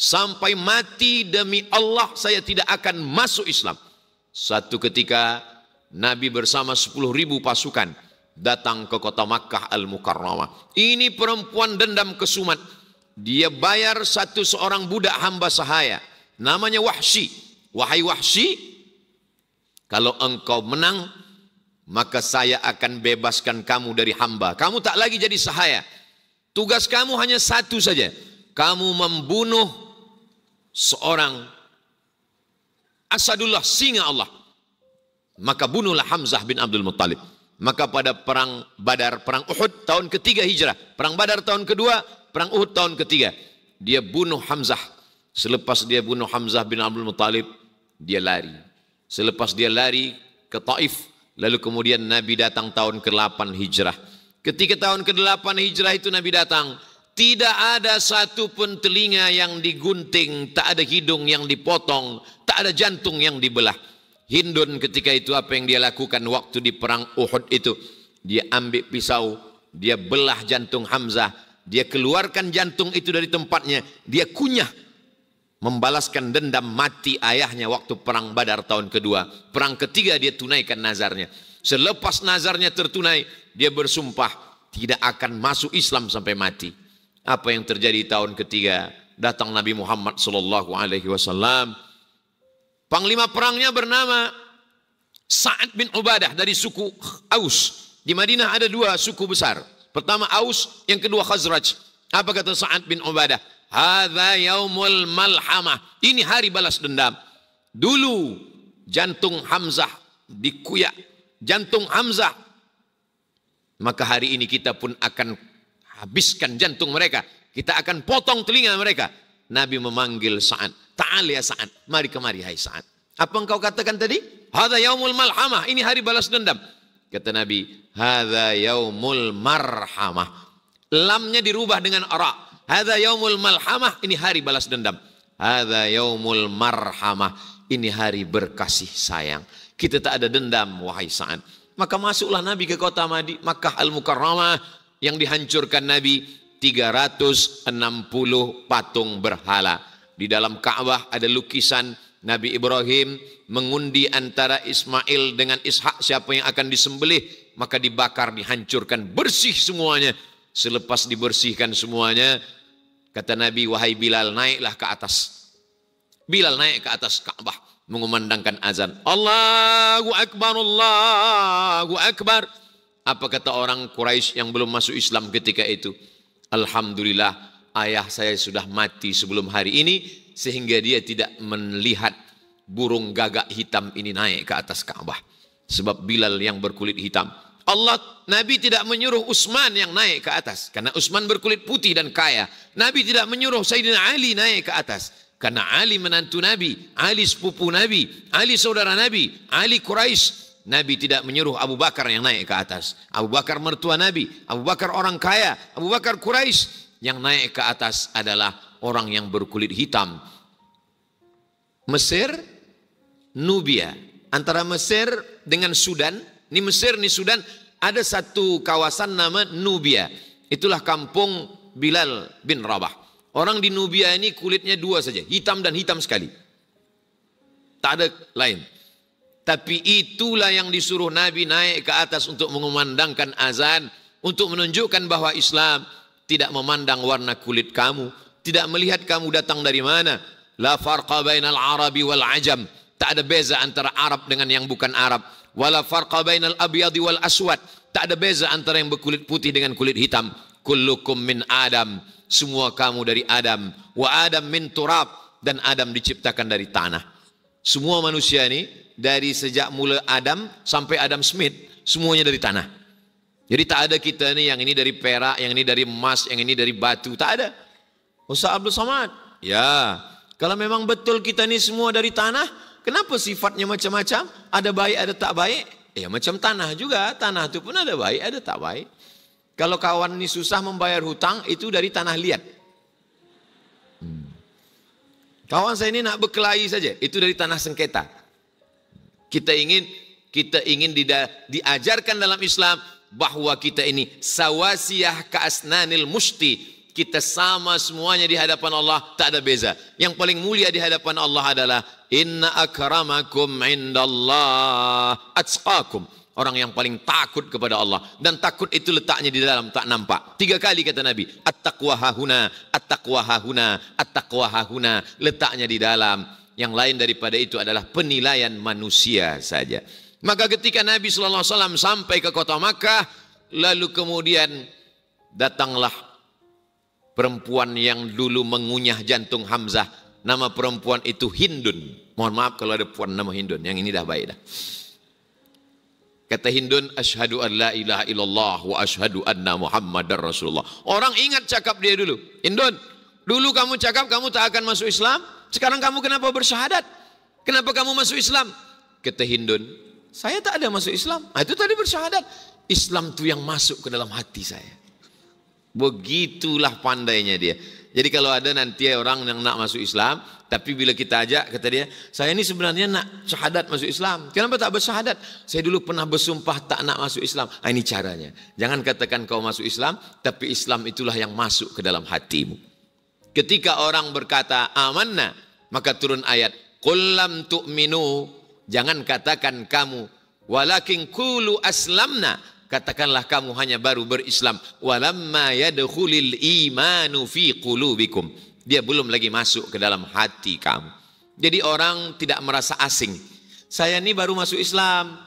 Sampai mati demi Allah saya tidak akan masuk Islam. Satu ketika Nabi bersama 10 ribu pasukan datang ke kota Makkah Al-Mukarramah. Ini perempuan dendam kesumat. Dia bayar satu seorang budak hamba sahaya. Namanya Wahsy. Wahai Wahsy, kalau engkau menang, maka saya akan bebaskan kamu dari hamba. Kamu tak lagi jadi sahaya. Tugas kamu hanya satu saja. Kamu membunuh seorang asadullah singa Allah. Maka bunuhlah Hamzah bin Abdul Muttalib. Maka pada perang Badar, perang Uhud tahun ketiga hijrah, perang Badar tahun kedua, perang Uhud tahun ketiga. Dia bunuh Hamzah. Selepas dia bunuh Hamzah bin Abdul Mutalib, dia lari. Selepas dia lari ke Taif, lalu kemudian Nabi datang tahun ke-8 hijrah. Ketika tahun ke-8 hijrah itu Nabi datang, tidak ada satupun telinga yang digunting, tak ada hidung yang dipotong, tak ada jantung yang dibelah. Hindun ketika itu apa yang dia lakukan waktu di perang Uhud itu. Dia ambil pisau, dia belah jantung Hamzah, dia keluarkan jantung itu dari tempatnya, dia kunyah membalaskan dendam mati ayahnya waktu perang Badar tahun kedua. Perang ketiga dia tunaikan nazarnya. Selepas nazarnya tertunai, dia bersumpah tidak akan masuk Islam sampai mati. Apa yang terjadi tahun ketiga? Datang Nabi Muhammad saw Panglima perangnya bernama Sa'ad bin Ubadah dari suku Aus. Di Madinah ada dua suku besar. Pertama Aus, yang kedua Khazraj. Apa kata Sa'ad bin Ubadah? Hadza yaumul malhamah. Ini hari balas dendam. Dulu jantung Hamzah dikuyak. Jantung Hamzah. Maka hari ini kita pun akan habiskan jantung mereka. Kita akan potong telinga mereka. Nabi memanggil Sa'ad. Ta'al ya Sa'ad. Mari kemari hai Sa'ad. Apa engkau katakan tadi? Hadha yaumul malhamah. Ini hari balas dendam. Kata Nabi, hadha yaumul marhamah. Lamnya dirubah dengan ara. Hadha yaumul malhamah. Ini hari balas dendam. Hadha yaumul marhamah. Ini hari berkasih sayang. Kita tak ada dendam, wahai Sa'ad. Maka masuklah Nabi ke kota Madi, Makkah Al-Mukarramah yang dihancurkan Nabi 360 patung berhala. Di dalam Ka'bah ada lukisan Nabi Ibrahim mengundi antara Ismail dengan Ishak siapa yang akan disembelih maka dibakar dihancurkan bersih semuanya selepas dibersihkan semuanya kata Nabi wahai Bilal naiklah ke atas Bilal naik ke atas Ka'bah mengumandangkan azan Allahu akbar Allahu akbar apa kata orang Quraisy yang belum masuk Islam ketika itu Alhamdulillah ayah saya sudah mati sebelum hari ini sehingga dia tidak melihat burung gagak hitam ini naik ke atas Ka'bah. Sebab Bilal yang berkulit hitam. Allah Nabi tidak menyuruh Utsman yang naik ke atas karena Utsman berkulit putih dan kaya. Nabi tidak menyuruh Sayyidina Ali naik ke atas karena Ali menantu Nabi, Ali sepupu Nabi, Ali saudara Nabi, Ali Quraisy. Nabi tidak menyuruh Abu Bakar yang naik ke atas. Abu Bakar mertua Nabi, Abu Bakar orang kaya, Abu Bakar Quraisy. Yang naik ke atas adalah orang yang berkulit hitam. Mesir, Nubia. Antara Mesir dengan Sudan, ini Mesir, ini Sudan, ada satu kawasan nama Nubia. Itulah kampung Bilal bin Rabah. Orang di Nubia ini kulitnya dua saja, hitam dan hitam sekali. Tak ada lain. Tapi itulah yang disuruh Nabi naik ke atas untuk mengumandangkan azan, untuk menunjukkan bahwa Islam tidak memandang warna kulit kamu, tidak melihat kamu datang dari mana. La farqa bainal arabi wal ajam. Tak ada beza antara Arab dengan yang bukan Arab. Wala farqa bainal abyadi wal aswad. Tak ada beza antara yang berkulit putih dengan kulit hitam. Kullukum min Adam. Semua kamu dari Adam. Wa Adam min turab. Dan Adam diciptakan dari tanah. Semua manusia ini dari sejak mula Adam sampai Adam Smith semuanya dari tanah. Jadi tak ada kita ni yang ini dari perak, yang ini dari emas, yang ini dari batu. Tak ada. Ustaz Abdul Somad. Ya, kalau memang betul kita ini semua dari tanah, kenapa sifatnya macam-macam? Ada baik, ada tak baik? Ya macam tanah juga. Tanah itu pun ada baik, ada tak baik. Kalau kawan ini susah membayar hutang, itu dari tanah liat. Hmm. Kawan saya ini nak berkelahi saja, itu dari tanah sengketa. Kita ingin kita ingin diajarkan dalam Islam bahwa kita ini sawasiyah kaasnanil musti kita sama semuanya di hadapan Allah tak ada beza yang paling mulia di hadapan Allah adalah inna akramakum indallah atqakum orang yang paling takut kepada Allah dan takut itu letaknya di dalam tak nampak tiga kali kata nabi attaqwa hahuna attaqwa hahuna attaqwa hahuna letaknya di dalam yang lain daripada itu adalah penilaian manusia saja Maka ketika Nabi Shallallahu Alaihi Wasallam sampai ke kota Makkah, lalu kemudian datanglah perempuan yang dulu mengunyah jantung Hamzah. Nama perempuan itu Hindun. Mohon maaf kalau ada perempuan nama Hindun. Yang ini dah baik dah. Kata Hindun, Ashadu an la ilaha illallah wa ashadu anna muhammadar rasulullah. Orang ingat cakap dia dulu. Hindun, dulu kamu cakap kamu tak akan masuk Islam. Sekarang kamu kenapa bersyahadat? Kenapa kamu masuk Islam? Kata Hindun, saya tak ada masuk Islam. Nah, itu tadi bersyahadat. Islam tuh yang masuk ke dalam hati saya. Begitulah pandainya dia. Jadi kalau ada nanti orang yang nak masuk Islam, tapi bila kita ajak, kata dia, saya ini sebenarnya nak syahadat masuk Islam. Kenapa tak bersyahadat? Saya dulu pernah bersumpah tak nak masuk Islam. Nah, ini caranya. Jangan katakan kau masuk Islam, tapi Islam itulah yang masuk ke dalam hatimu. Ketika orang berkata amanna, maka turun ayat, Qul lam tu'minu Jangan katakan kamu walakin kulu aslamna katakanlah kamu hanya baru berislam walamma yadkhulil imanu fi qulubikum dia belum lagi masuk ke dalam hati kamu jadi orang tidak merasa asing saya ini baru masuk Islam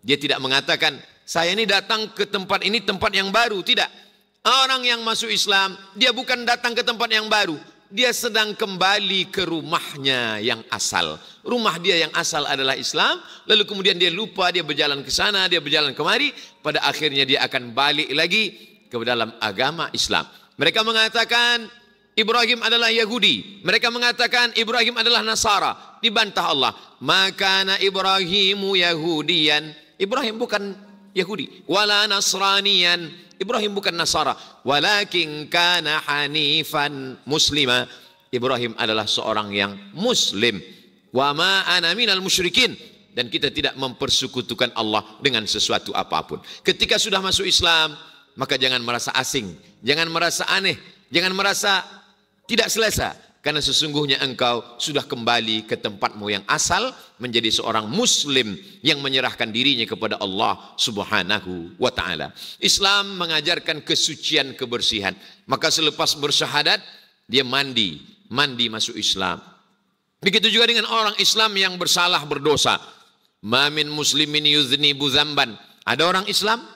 dia tidak mengatakan saya ini datang ke tempat ini tempat yang baru tidak orang yang masuk Islam dia bukan datang ke tempat yang baru dia sedang kembali ke rumahnya yang asal. Rumah dia yang asal adalah Islam, lalu kemudian dia lupa, dia berjalan ke sana, dia berjalan kemari, pada akhirnya dia akan balik lagi ke dalam agama Islam. Mereka mengatakan Ibrahim adalah Yahudi. Mereka mengatakan Ibrahim adalah Nasara. Dibantah Allah. Maka Ibrahimu Yahudian. Ibrahim bukan Yahudi. Wala Nasraniyan. Ibrahim bukan Nasara. Walakin kana hanifan muslima. Ibrahim adalah seorang yang muslim. Wa ma ana minal musyrikin. Dan kita tidak mempersekutukan Allah dengan sesuatu apapun. Ketika sudah masuk Islam, maka jangan merasa asing. Jangan merasa aneh. Jangan merasa tidak selesa. Karena sesungguhnya engkau sudah kembali ke tempatmu yang asal menjadi seorang muslim yang menyerahkan dirinya kepada Allah Subhanahu wa taala. Islam mengajarkan kesucian kebersihan. Maka selepas bersyahadat dia mandi, mandi masuk Islam. Begitu juga dengan orang Islam yang bersalah berdosa. Mamin muslimin yuznibu zamban. Ada orang Islam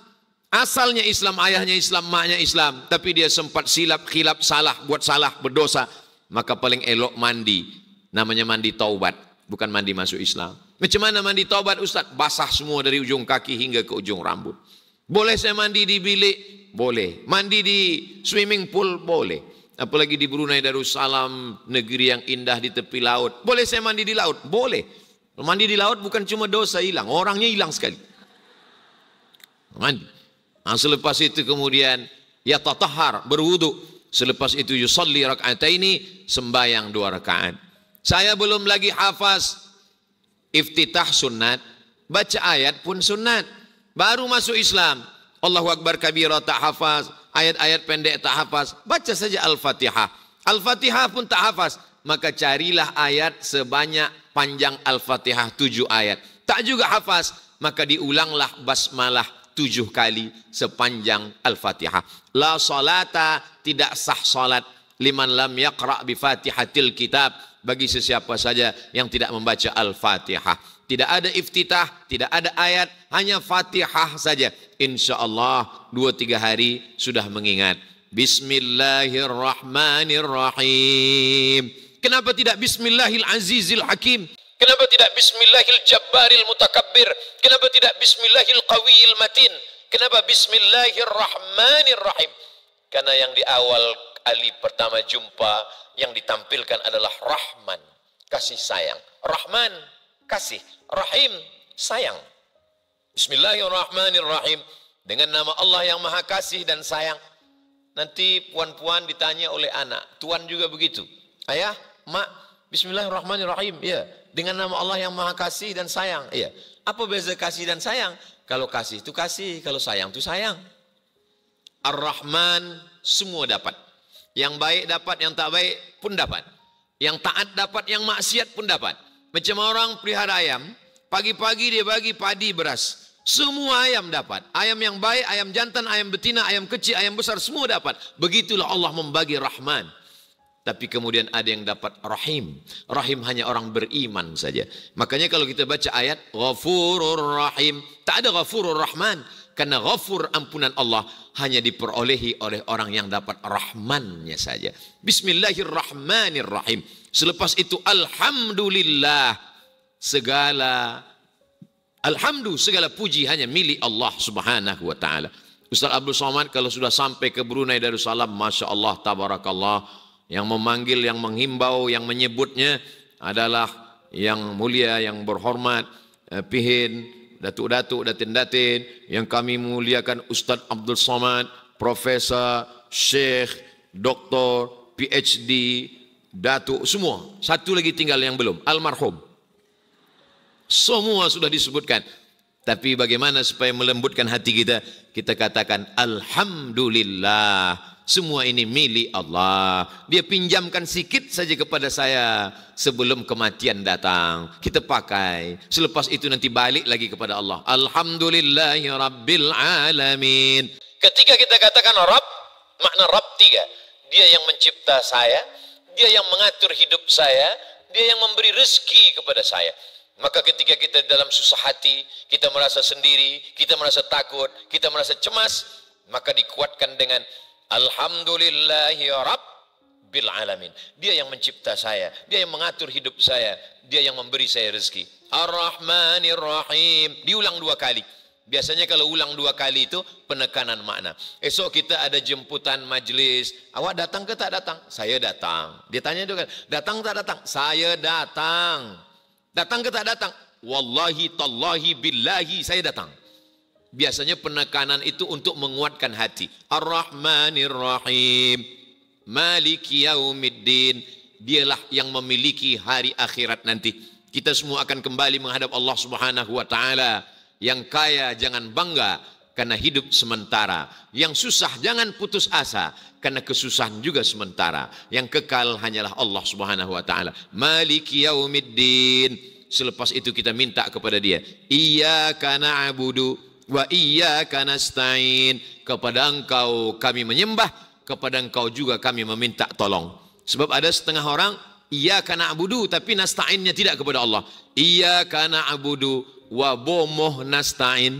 Asalnya Islam, ayahnya Islam, maknya Islam. Tapi dia sempat silap, khilap, salah, buat salah, berdosa. Maka paling elok mandi. Namanya mandi taubat, bukan mandi masuk Islam. Macam mana mandi taubat Ustaz? Basah semua dari ujung kaki hingga ke ujung rambut. Boleh saya mandi di bilik? Boleh. Mandi di swimming pool? Boleh. Apalagi di Brunei Darussalam, negeri yang indah di tepi laut. Boleh saya mandi di laut? Boleh. Mandi di laut bukan cuma dosa hilang, orangnya hilang sekali. Mandi. Nah, selepas itu kemudian ya tatahar berwudu Selepas itu yusalli ini sembahyang dua rakaat. Saya belum lagi hafaz iftitah sunat, baca ayat pun sunat. Baru masuk Islam, Allahu Akbar kabira tak hafaz, ayat-ayat pendek tak hafaz, baca saja Al-Fatihah. Al-Fatihah pun tak hafaz, maka carilah ayat sebanyak panjang Al-Fatihah tujuh ayat. Tak juga hafaz, maka diulanglah basmalah tujuh kali sepanjang Al-Fatihah. La salata tidak sah salat liman lam yaqra bi Fatihatil kitab bagi sesiapa saja yang tidak membaca Al-Fatihah. Tidak ada iftitah, tidak ada ayat, hanya Fatihah saja. Insya Allah dua tiga hari sudah mengingat. Bismillahirrahmanirrahim. Kenapa tidak Bismillahil Azizil Hakim? Kenapa tidak bismillahil jabbaril mutakabbir? Kenapa tidak bismillahil qawiyil matin? Kenapa bismillahirrahmanirrahim? Karena yang di awal kali pertama jumpa yang ditampilkan adalah Rahman, kasih sayang. Rahman, kasih. Rahim, sayang. Bismillahirrahmanirrahim. Dengan nama Allah yang maha kasih dan sayang. Nanti puan-puan ditanya oleh anak. Tuan juga begitu. Ayah, mak, Bismillahirrahmanirrahim. Ya, dengan nama Allah yang Maha Kasih dan Sayang. Ya. Apa beza kasih dan sayang? Kalau kasih itu kasih, kalau sayang itu sayang. Ar-Rahman semua dapat. Yang baik dapat, yang tak baik pun dapat. Yang taat dapat, yang maksiat pun dapat. Macam orang pelihara ayam, pagi-pagi dia bagi padi beras. Semua ayam dapat. Ayam yang baik, ayam jantan, ayam betina, ayam kecil, ayam besar semua dapat. Begitulah Allah membagi rahman. Tapi kemudian ada yang dapat rahim. Rahim hanya orang beriman saja. Makanya kalau kita baca ayat ghafurur rahim. Tak ada ghafurur rahman. Karena ghafur ampunan Allah hanya diperolehi oleh orang yang dapat rahmannya saja. Bismillahirrahmanirrahim. Selepas itu Alhamdulillah. Segala Alhamdulillah segala puji hanya milik Allah subhanahu wa ta'ala. Ustaz Abdul Somad kalau sudah sampai ke Brunei Darussalam. Masya Allah tabarakallah yang memanggil, yang menghimbau, yang menyebutnya adalah yang mulia, yang berhormat, eh, pihin, datuk-datuk, datin-datin, yang kami muliakan Ustadz Abdul Somad, Profesor, Syekh, Doktor, PhD, Datuk, semua. Satu lagi tinggal yang belum, almarhum. Semua sudah disebutkan. Tapi bagaimana supaya melembutkan hati kita? Kita katakan Alhamdulillah semua ini milik Allah. Dia pinjamkan sikit saja kepada saya sebelum kematian datang. Kita pakai. Selepas itu nanti balik lagi kepada Allah. Alhamdulillah. Ya Alamin. Ketika kita katakan Rabb, makna Rabb tiga. Dia yang mencipta saya. Dia yang mengatur hidup saya. Dia yang memberi rezeki kepada saya. Maka ketika kita dalam susah hati, kita merasa sendiri, kita merasa takut, kita merasa cemas, maka dikuatkan dengan Alhamdulillahi Rabbil Alamin. Dia yang mencipta saya. Dia yang mengatur hidup saya. Dia yang memberi saya rezeki. Ar-Rahmanir Rahim. Diulang dua kali. Biasanya kalau ulang dua kali itu penekanan makna. Esok kita ada jemputan majelis. Awak datang ke tak datang? Saya datang. Dia tanya juga, datang tak datang? Saya datang. Datang ke tak datang? Wallahi, tallahi, billahi, saya datang. Biasanya penekanan itu untuk menguatkan hati. Ar-Rahmanir Rahim. Maliki yaumiddin. Dialah yang memiliki hari akhirat nanti. Kita semua akan kembali menghadap Allah Subhanahu wa taala. Yang kaya jangan bangga karena hidup sementara. Yang susah jangan putus asa karena kesusahan juga sementara. Yang kekal hanyalah Allah Subhanahu wa taala. Maliki yaumiddin. Selepas itu kita minta kepada dia. Iyyaka na'budu Wa iyyaka nasta'in. Kepada engkau kami menyembah, kepada engkau juga kami meminta tolong. Sebab ada setengah orang, karena na'budu, tapi nasta'innya tidak kepada Allah. karena na'budu wa bomoh nasta'in.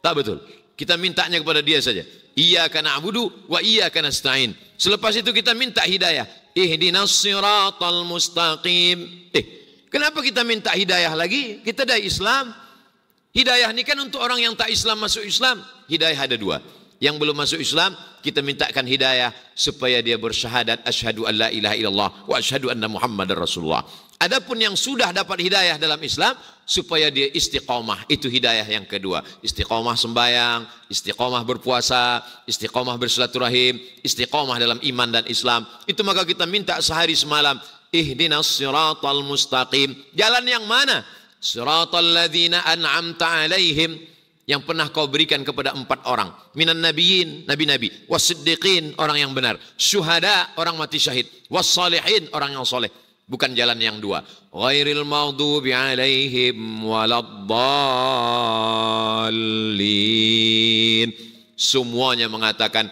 Tak betul. Kita mintanya kepada dia saja. Iyyaka na'budu wa karena nasta'in. Selepas itu kita minta hidayah. Ihdinas siratal mustaqim. Eh, kenapa kita minta hidayah lagi? Kita dari Islam, Hidayah ini kan untuk orang yang tak Islam masuk Islam. Hidayah ada dua. Yang belum masuk Islam, kita mintakan hidayah supaya dia bersyahadat asyhadu an la ilaha illallah wa asyhadu anna muhammadar rasulullah. Adapun yang sudah dapat hidayah dalam Islam supaya dia istiqomah itu hidayah yang kedua istiqomah sembahyang, istiqomah berpuasa istiqomah bersilaturahim istiqomah dalam iman dan Islam itu maka kita minta sehari semalam ihdinas siratal mustaqim jalan yang mana Siratal ladzina an'amta alaihim yang pernah kau berikan kepada empat orang minan nabiyyin nabi-nabi wasiddiqin orang yang benar syuhada orang mati syahid wassalihin orang yang soleh bukan jalan yang dua ghairil maghdubi alaihim waladdallin semuanya mengatakan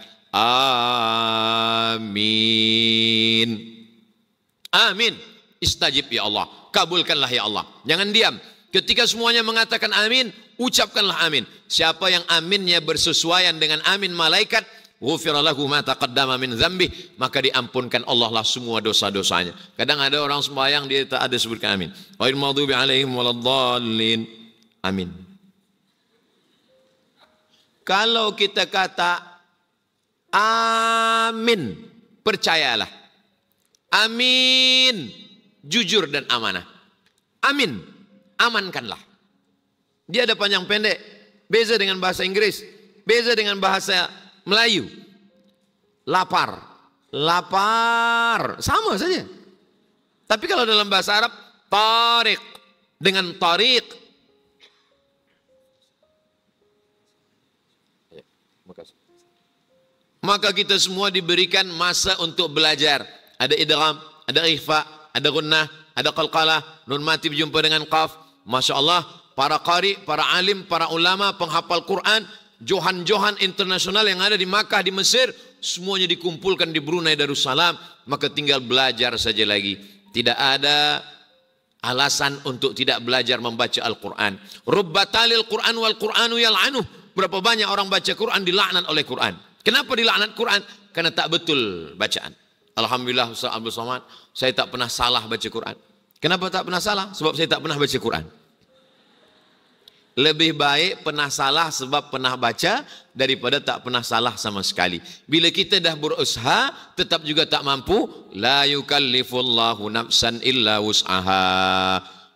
amin amin istajib ya Allah Kabulkanlah ya Allah. Jangan diam. Ketika semuanya mengatakan amin, ucapkanlah amin. Siapa yang aminnya bersesuaian dengan amin malaikat, ghufirallahu ma taqaddama min zambih, maka diampunkan Allah lah semua dosa-dosanya. Kadang ada orang sembahyang dia tak ada sebutkan amin. Ghairil maghdubi alaihim waladdallin. Amin. Kalau kita kata amin, percayalah. Amin jujur dan amanah. Amin. Amankanlah. Dia ada panjang pendek. Beza dengan bahasa Inggris. Beza dengan bahasa Melayu. Lapar. Lapar. Sama saja. Tapi kalau dalam bahasa Arab, tarik. Dengan tarik. Maka kita semua diberikan masa untuk belajar. Ada idram, ada ikhfa, ada gunnah, ada qalqalah, nun mati berjumpa dengan qaf. Masya Allah, para qari, para alim, para ulama, penghafal Quran, Johan-Johan internasional yang ada di Makkah, di Mesir, semuanya dikumpulkan di Brunei Darussalam, maka tinggal belajar saja lagi. Tidak ada alasan untuk tidak belajar membaca Al-Quran. Rubbatalil Quran wal Quranu yal'anuh. Berapa banyak orang baca Quran dilaknat oleh Quran. Kenapa dilaknat Quran? Karena tak betul bacaan. Alhamdulillah Ustaz Abdul Somad, saya tak pernah salah baca Quran. Kenapa tak pernah salah? Sebab saya tak pernah baca Quran. Lebih baik pernah salah sebab pernah baca daripada tak pernah salah sama sekali. Bila kita dah berusaha tetap juga tak mampu, la yukallifullahu nafsan illa wus'aha.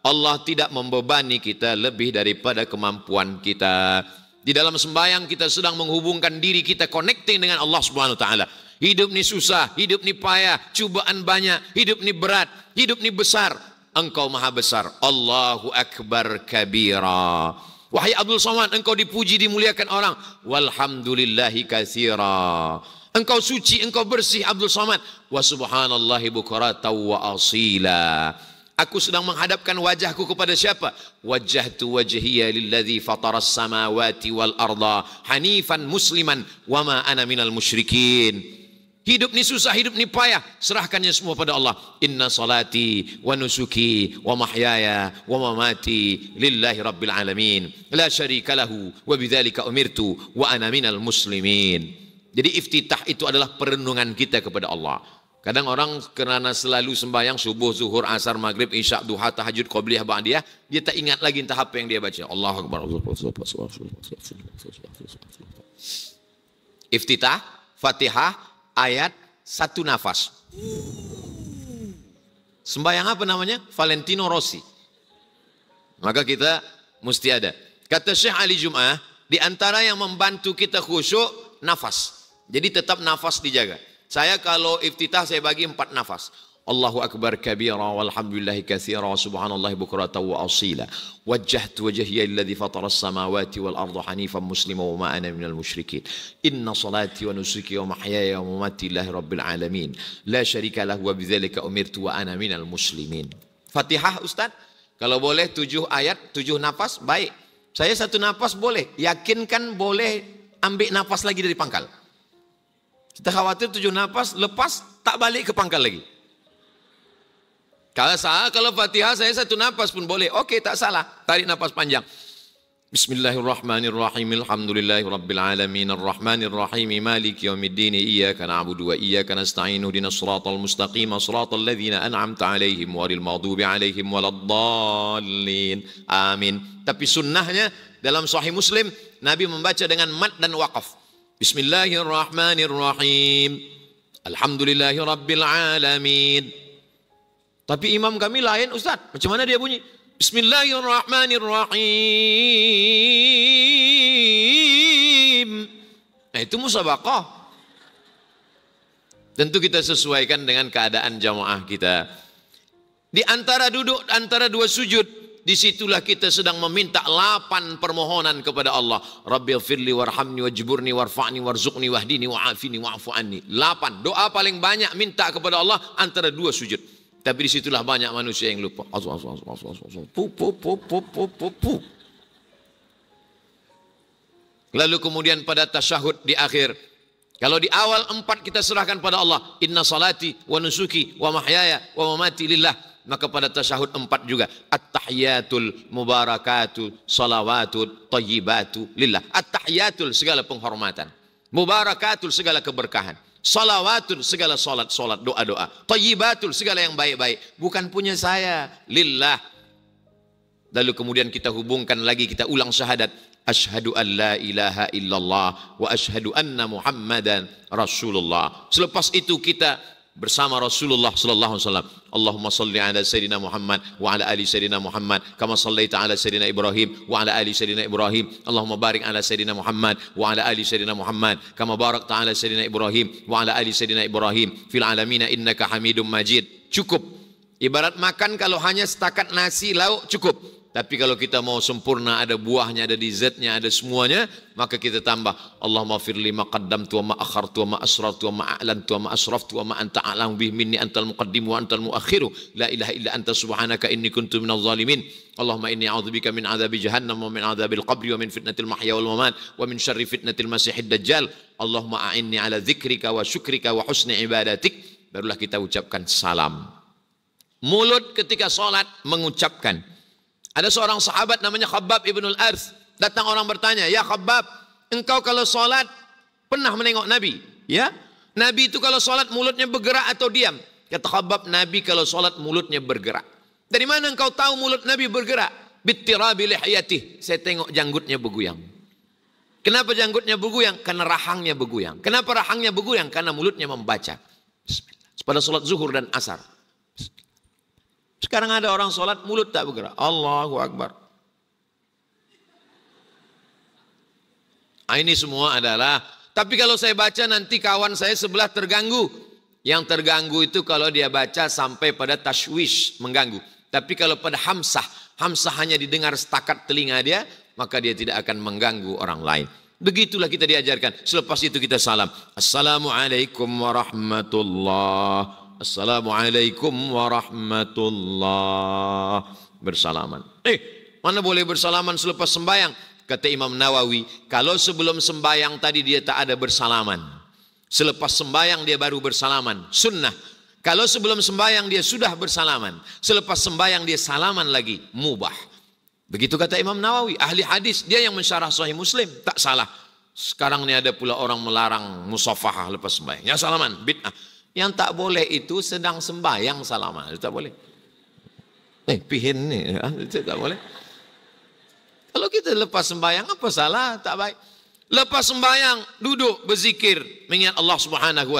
Allah tidak membebani kita lebih daripada kemampuan kita. Di dalam sembahyang kita sedang menghubungkan diri kita connecting dengan Allah Subhanahu wa taala. Hidup ini susah, hidup ini payah, cobaan banyak, hidup ini berat, hidup ini besar. Engkau maha besar. Allahu Akbar kabira. Wahai Abdul Somad, engkau dipuji, dimuliakan orang. Walhamdulillahi kathira. Engkau suci, engkau bersih Abdul Somad. Wa subhanallahi bukurata wa asila. Aku sedang menghadapkan wajahku kepada siapa? Wajah tu wajhiya lilladzi fataras samawati wal arda hanifan musliman wa ma ana minal musyrikin. Hidup ini susah, hidup ini payah. Serahkannya semua pada Allah. Inna salati wa nusuki wa mahyaya wa mamati lillahi rabbil alamin. La syarika lahu wa bidzalika umirtu wa ana minal muslimin. Jadi iftitah itu adalah perenungan kita kepada Allah. Kadang orang karena selalu sembahyang subuh, zuhur, asar, maghrib, isya, duha, tahajud, qobliyah, ba'diyah, dia tak ingat lagi entah apa yang dia baca. Allah akbar. Iftitah, Fatihah, ayat satu nafas. Sembayang apa namanya? Valentino Rossi. Maka kita mesti ada. Kata Syekh Ali Jum'ah, di antara yang membantu kita khusyuk, nafas. Jadi tetap nafas dijaga. Saya kalau iftitah saya bagi empat nafas. الله أكبر كبيرا والحمد لله كثيرا وسبحان الله بكرة وأصيلا وجهت وجهي الذي فطر السماوات والأرض حنيفا مسلما وما أنا من المشركين إن صلاتي ونسكي ومحياي ومماتي لله رب العالمين لا شريك له وبذلك أمرت وأنا من المسلمين فاتحة أستاذ Kalau boleh tujuh ayat, tujuh nafas, baik. Saya satu nafas boleh. Yakinkan boleh ambil nafas lagi dari pangkal. Kita khawatir tujuh nafas, lepas, tak balik ke pangkal lagi. Kalau salah, kalau fatihah saya satu nafas pun boleh. Okey, tak salah. Tarik nafas panjang. Bismillahirrahmanirrahim. Alhamdulillahirrabbilalamin. Ar-Rahmanirrahim. Maliki yawmiddin. Iyaka na'budu wa iyaka nasta'in. Udina suratul mustaqim. Suratul ladzina an'amta alaihim. Waril madhubi alaihim. Waladdallin. Amin. Tapi sunnahnya dalam sahih muslim, Nabi membaca dengan mat dan waqaf. Bismillahirrahmanirrahim. Alhamdulillahirrabbilalamin. Alhamdulillahirrahmanirrahim. Tapi imam kami lain, Ustaz, Bagaimana dia bunyi? Bismillahirrahmanirrahim. Nah itu musabakoh. Tentu kita sesuaikan dengan keadaan jamaah kita. Di antara duduk, antara dua sujud, disitulah kita sedang meminta lapan permohonan kepada Allah. Rabbi firli warhamni wajburni warfa'ni warzuqni wahdini wa'afini waafuani. Lapan. Doa paling banyak minta kepada Allah antara dua sujud. Tapi disitulah banyak manusia yang lupa. Asu, asu, asu, asu, asu, asu. Pu, pu, pu, pu, pu, pu, pu. Lalu kemudian pada tasyahud di akhir. Kalau di awal empat kita serahkan pada Allah. Inna salati wa nusuki wa mahyaya wa mamati lillah. Maka pada tasyahud empat juga. At-tahiyatul mubarakatu salawatu tayyibatu lillah. At-tahiyatul segala penghormatan. Mubarakatul segala keberkahan. Salawatun segala salat salat doa doa. Tayyibatul segala yang baik baik. Bukan punya saya. Lillah. Lalu kemudian kita hubungkan lagi kita ulang syahadat. Ashadu an ilaha illallah wa ashadu anna muhammadan rasulullah. Selepas itu kita bersama Rasulullah sallallahu alaihi wasallam. Allahumma sholli ala sayidina Muhammad wa ala ali sayidina Muhammad kama sallaita ala sayidina Ibrahim wa ala ali sayidina Ibrahim. Allahumma barik ala sayidina Muhammad wa ala ali sayidina Muhammad kama barakta ala sayidina Ibrahim wa ala ali sayidina Ibrahim fil alamin innaka Hamidum Majid. Cukup. Ibarat makan kalau hanya setakat nasi lauk cukup. Tapi kalau kita mau sempurna, ada buahnya, ada di zatnya, ada semuanya, maka kita tambah. Allahumma firli ma qaddam tuwa ma akhar tuwa ma asrar tuwa ma a'lan tuwa ma asraf tuwa ma anta a'lam bih minni antal muqaddim wa antal muakhiru. La ilaha illa anta subhanaka inni kuntu minal zalimin. Allahumma inni a'udzubika min adzabi jahannam wa min adzabil qabri wa min fitnatil mahya wal mamat wa min syarri fitnatil masihid dajjal. Allahumma a'inni ala dzikrika wa syukrika wa husni ibadatik. Barulah kita ucapkan salam. Mulut ketika sholat mengucapkan. Ada seorang sahabat namanya Khabbab ibnul Arth. Datang orang bertanya, ya Khabbab, engkau kalau sholat pernah menengok Nabi? Ya, Nabi itu kalau sholat mulutnya bergerak atau diam? Kata Khabbab, Nabi kalau sholat mulutnya bergerak. Dari mana engkau tahu mulut Nabi bergerak? Bittirabi Hayati, Saya tengok janggutnya bergoyang. Kenapa janggutnya bergoyang? Karena rahangnya bergoyang. Kenapa rahangnya bergoyang? Karena mulutnya membaca. Pada sholat zuhur dan asar. Sekarang ada orang sholat mulut tak bergerak. Allahu Akbar. Nah, ini semua adalah. Tapi kalau saya baca nanti kawan saya sebelah terganggu. Yang terganggu itu kalau dia baca sampai pada tashwish mengganggu. Tapi kalau pada hamsah, hamsah hanya didengar setakat telinga dia, maka dia tidak akan mengganggu orang lain. Begitulah kita diajarkan. Selepas itu kita salam. Assalamualaikum warahmatullahi Assalamualaikum warahmatullah bersalaman. Eh, mana boleh bersalaman selepas sembahyang? Kata Imam Nawawi, kalau sebelum sembahyang tadi dia tak ada bersalaman. Selepas sembahyang dia baru bersalaman. Sunnah. Kalau sebelum sembahyang dia sudah bersalaman. Selepas sembahyang dia salaman lagi. Mubah. Begitu kata Imam Nawawi. Ahli hadis. Dia yang mensyarah sahih muslim. Tak salah. Sekarang ini ada pula orang melarang musafahah lepas sembahyang. Ya salaman. Bid'ah. Yang tak boleh itu sedang sembahyang salaman. Itu tak boleh. Eh, pihin ni. Ya, itu tak boleh. Kalau kita lepas sembahyang, apa salah? Tak baik. Lepas sembahyang, duduk, berzikir. Mengingat Allah subhanahu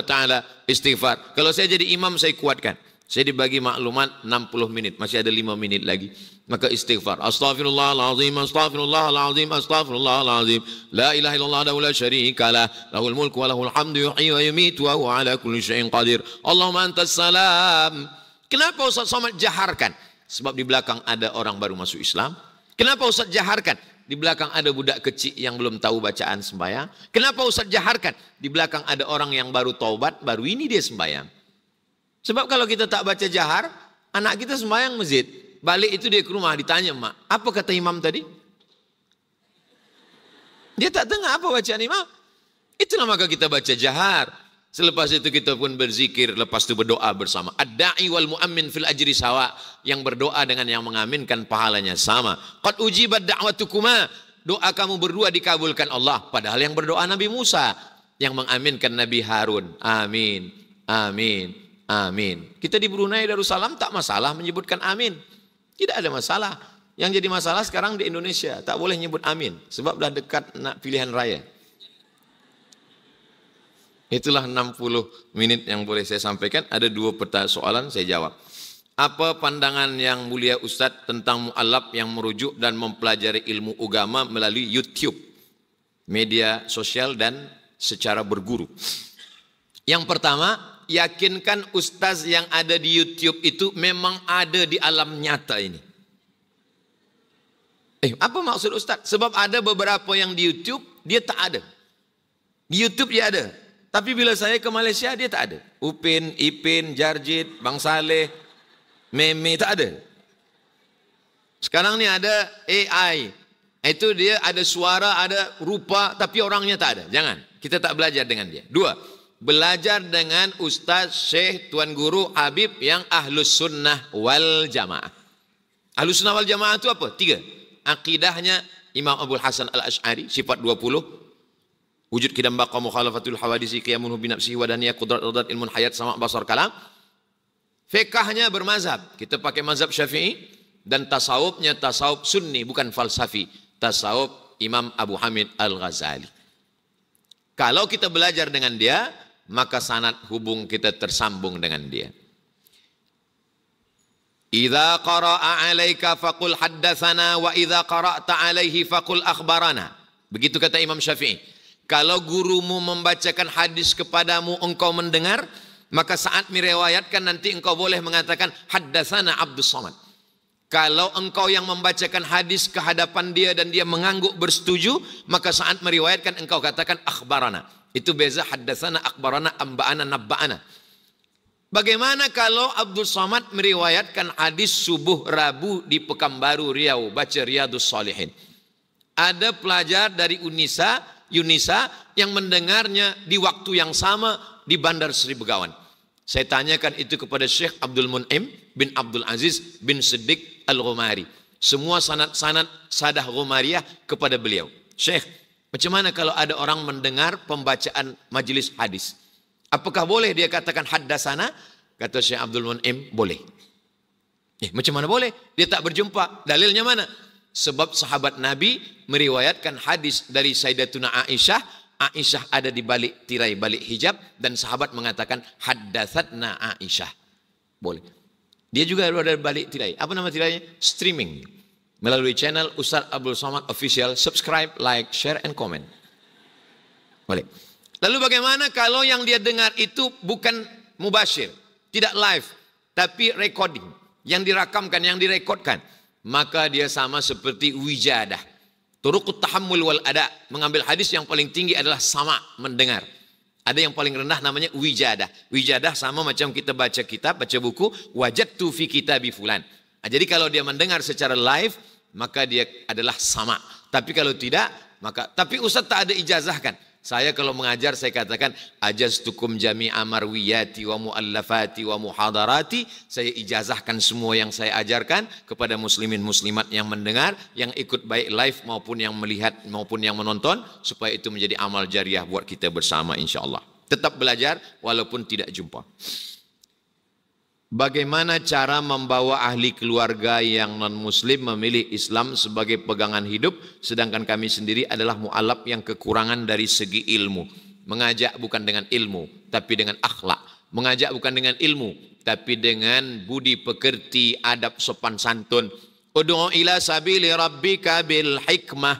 istighfar. Kalau saya jadi imam, saya kuatkan. Saya dibagi maklumat 60 menit, masih ada 5 menit lagi. Maka istighfar. Astaghfirullahalazim, astaghfirullahalazim, astaghfirullahalazim. La ilaha illallah lahu la syarika lah. Lahul mulku wa lahul hamdu yuhyi wa yumitu wa huwa ala kulli syai'in qadir. Allahumma antas salam. Kenapa Ustaz Somad jaharkan? Sebab di belakang ada orang baru masuk Islam. Kenapa Ustaz jaharkan? Di belakang ada budak kecil yang belum tahu bacaan sembahyang. Kenapa Ustaz jaharkan? Di belakang ada orang yang baru taubat, baru ini dia sembahyang. Sebab kalau kita tak baca jahar, anak kita sembahyang masjid. Balik itu dia ke rumah ditanya mak, apa kata imam tadi? Dia tak dengar apa bacaan imam. Itulah maka kita baca jahar. Selepas itu kita pun berzikir, lepas itu berdoa bersama. Ad-da'i wal mu'ammin fil ajri sawa. Yang berdoa dengan yang mengaminkan pahalanya sama. Qad ujibat da'watukuma. Doa kamu berdua dikabulkan Allah. Padahal yang berdoa Nabi Musa. Yang mengaminkan Nabi Harun. Amin. Amin. Amin. Kita di Brunei Darussalam tak masalah menyebutkan amin. Tidak ada masalah. Yang jadi masalah sekarang di Indonesia tak boleh nyebut amin sebab sudah dekat nak pilihan raya. Itulah 60 menit yang boleh saya sampaikan. Ada dua persoalan saya jawab. Apa pandangan yang mulia Ustadz tentang mu'alaf yang merujuk dan mempelajari ilmu agama melalui YouTube, media sosial dan secara berguru? Yang pertama, yakinkan ustaz yang ada di YouTube itu memang ada di alam nyata ini. Eh, apa maksud ustaz? Sebab ada beberapa yang di YouTube, dia tak ada. Di YouTube dia ada. Tapi bila saya ke Malaysia, dia tak ada. Upin, Ipin, Jarjit, Bang Saleh, Meme, tak ada. Sekarang ni ada AI. Itu dia ada suara, ada rupa, tapi orangnya tak ada. Jangan. Kita tak belajar dengan dia. Dua. Dua. belajar dengan Ustaz Syekh Tuan Guru Habib yang ahlus sunnah wal jamaah. Ahlus sunnah wal jamaah itu apa? Tiga. Akidahnya Imam Abu Hasan al-Ash'ari, sifat 20. Wujud kidam baqa mukhalafatul hawadisi qiyamun binafsihi wa daniyah qudrat radat ilmun hayat sama basar kalam. Fekahnya bermazhab. Kita pakai mazhab syafi'i. Dan tasawufnya tasawuf sunni, bukan falsafi. Tasawuf Imam Abu Hamid al-Ghazali. Kalau kita belajar dengan dia, maka sanat hubung kita tersambung dengan dia. Idza qara'a 'alaika faqul haddatsana wa idza qara'ta 'alaihi faqul akhbarana. Begitu kata Imam Syafi'i. Kalau gurumu membacakan hadis kepadamu engkau mendengar, maka saat meriwayatkan nanti engkau boleh mengatakan haddatsana Abdus Samad. Kalau engkau yang membacakan hadis kehadapan dia dan dia mengangguk bersetuju, maka saat meriwayatkan engkau katakan akhbarana. Itu beza haddasana akbarana amba'ana nabba'ana. Bagaimana kalau Abdul Somad meriwayatkan hadis subuh Rabu di Pekanbaru Riau, baca Riyadus Salihin. Ada pelajar dari Unisa, Unisa yang mendengarnya di waktu yang sama di Bandar Sri Begawan. Saya tanyakan itu kepada Syekh Abdul Mun'im bin Abdul Aziz bin Siddiq Al-Ghumari. Semua sanat-sanat sadah Ghumariah kepada beliau. Syekh, Bagaimana kalau ada orang mendengar pembacaan majelis hadis? Apakah boleh dia katakan haddasana? Kata Syekh Abdul Mun'im, boleh. Eh, macam mana boleh? Dia tak berjumpa. Dalilnya mana? Sebab sahabat Nabi meriwayatkan hadis dari Sayyidatuna Aisyah. Aisyah ada di balik tirai, balik hijab. Dan sahabat mengatakan, haddasatna Aisyah. Boleh. Dia juga ada di balik tirai. Apa nama tirainya? Streaming melalui channel Ustaz Abdul Somad Official. Subscribe, like, share, and comment. Boleh. Lalu bagaimana kalau yang dia dengar itu bukan mubashir, tidak live, tapi recording, yang dirakamkan, yang direkodkan. Maka dia sama seperti wijadah. Turukut tahammul wal ada. Mengambil hadis yang paling tinggi adalah sama, mendengar. Ada yang paling rendah namanya wijadah. Wijadah sama macam kita baca kitab, baca buku. Wajat tufi kitabi fulan Ah, jadi kalau dia mendengar secara live maka dia adalah sama tapi kalau tidak maka tapi ustaz tak ada ijazah kan saya kalau mengajar saya katakan ajaztukum amar wiyati wa mu'allafati wa muhadarati saya ijazahkan semua yang saya ajarkan kepada muslimin muslimat yang mendengar yang ikut baik live maupun yang melihat maupun yang menonton supaya itu menjadi amal jariah buat kita bersama insyaallah tetap belajar walaupun tidak jumpa Bagaimana cara membawa ahli keluarga yang non-muslim memilih Islam sebagai pegangan hidup sedangkan kami sendiri adalah mualaf yang kekurangan dari segi ilmu. Mengajak bukan dengan ilmu tapi dengan akhlak. Mengajak bukan dengan ilmu tapi dengan budi pekerti, adab sopan santun. Ud'u ila sabili rabbika bil hikmah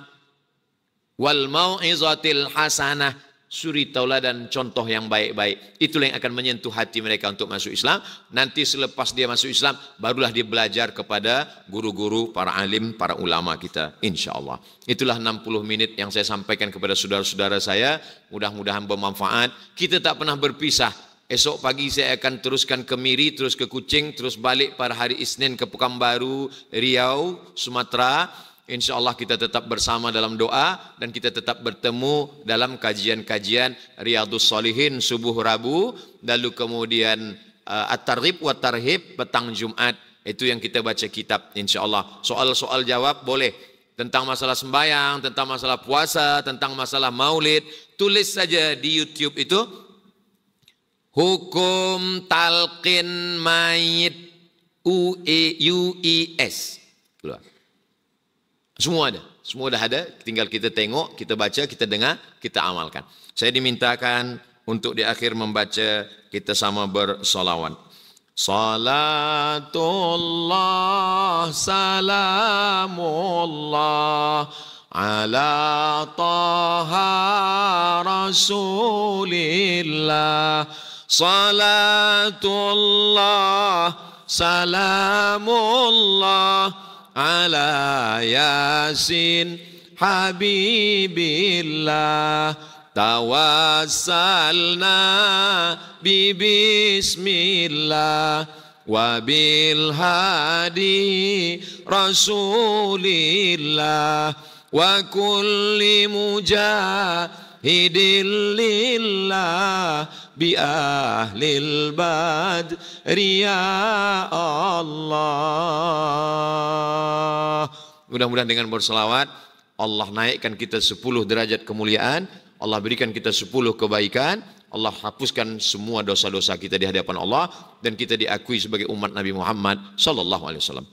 wal mau'izatil hasanah suri dan contoh yang baik-baik. Itulah yang akan menyentuh hati mereka untuk masuk Islam. Nanti selepas dia masuk Islam, barulah dia belajar kepada guru-guru, para alim, para ulama kita. InsyaAllah. Itulah 60 minit yang saya sampaikan kepada saudara-saudara saya. Mudah-mudahan bermanfaat. Kita tak pernah berpisah. Esok pagi saya akan teruskan ke Miri, terus ke Kucing, terus balik pada hari Isnin ke Pekanbaru, Riau, Sumatera. Insya Allah kita tetap bersama dalam doa dan kita tetap bertemu dalam kajian-kajian Riyadus Solihin subuh Rabu lalu kemudian uh, at wa Tarhib petang Jumat itu yang kita baca kitab insya Allah soal-soal jawab boleh tentang masalah sembahyang, tentang masalah puasa, tentang masalah maulid, tulis saja di YouTube itu hukum talqin mayit UIS e e keluar. Semua ada. Semua dah ada. Tinggal kita tengok, kita baca, kita dengar, kita amalkan. Saya dimintakan untuk di akhir membaca, kita sama bersolawat. Salatullah, salamullah, ala taha rasulillah. Salatullah, salamullah, salamullah ala yasin habibillah tawassalna bi bismillah wa bil hadi rasulillah wa kulli mujahidillillah بأهل البدر يا الله Mudah-mudahan dengan berselawat Allah naikkan kita 10 derajat kemuliaan, Allah berikan kita 10 kebaikan, Allah hapuskan semua dosa-dosa kita di hadapan Allah dan kita diakui sebagai umat Nabi Muhammad sallallahu alaihi wasallam.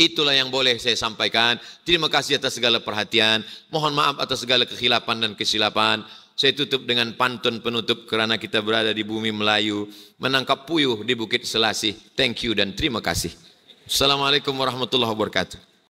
Itulah yang boleh saya sampaikan. Terima kasih atas segala perhatian. Mohon maaf atas segala kehilapan dan kesilapan. Saya tutup dengan pantun penutup kerana kita berada di bumi Melayu, menangkap puyuh di Bukit Selasih. Thank you dan terima kasih. Assalamualaikum warahmatullahi wabarakatuh.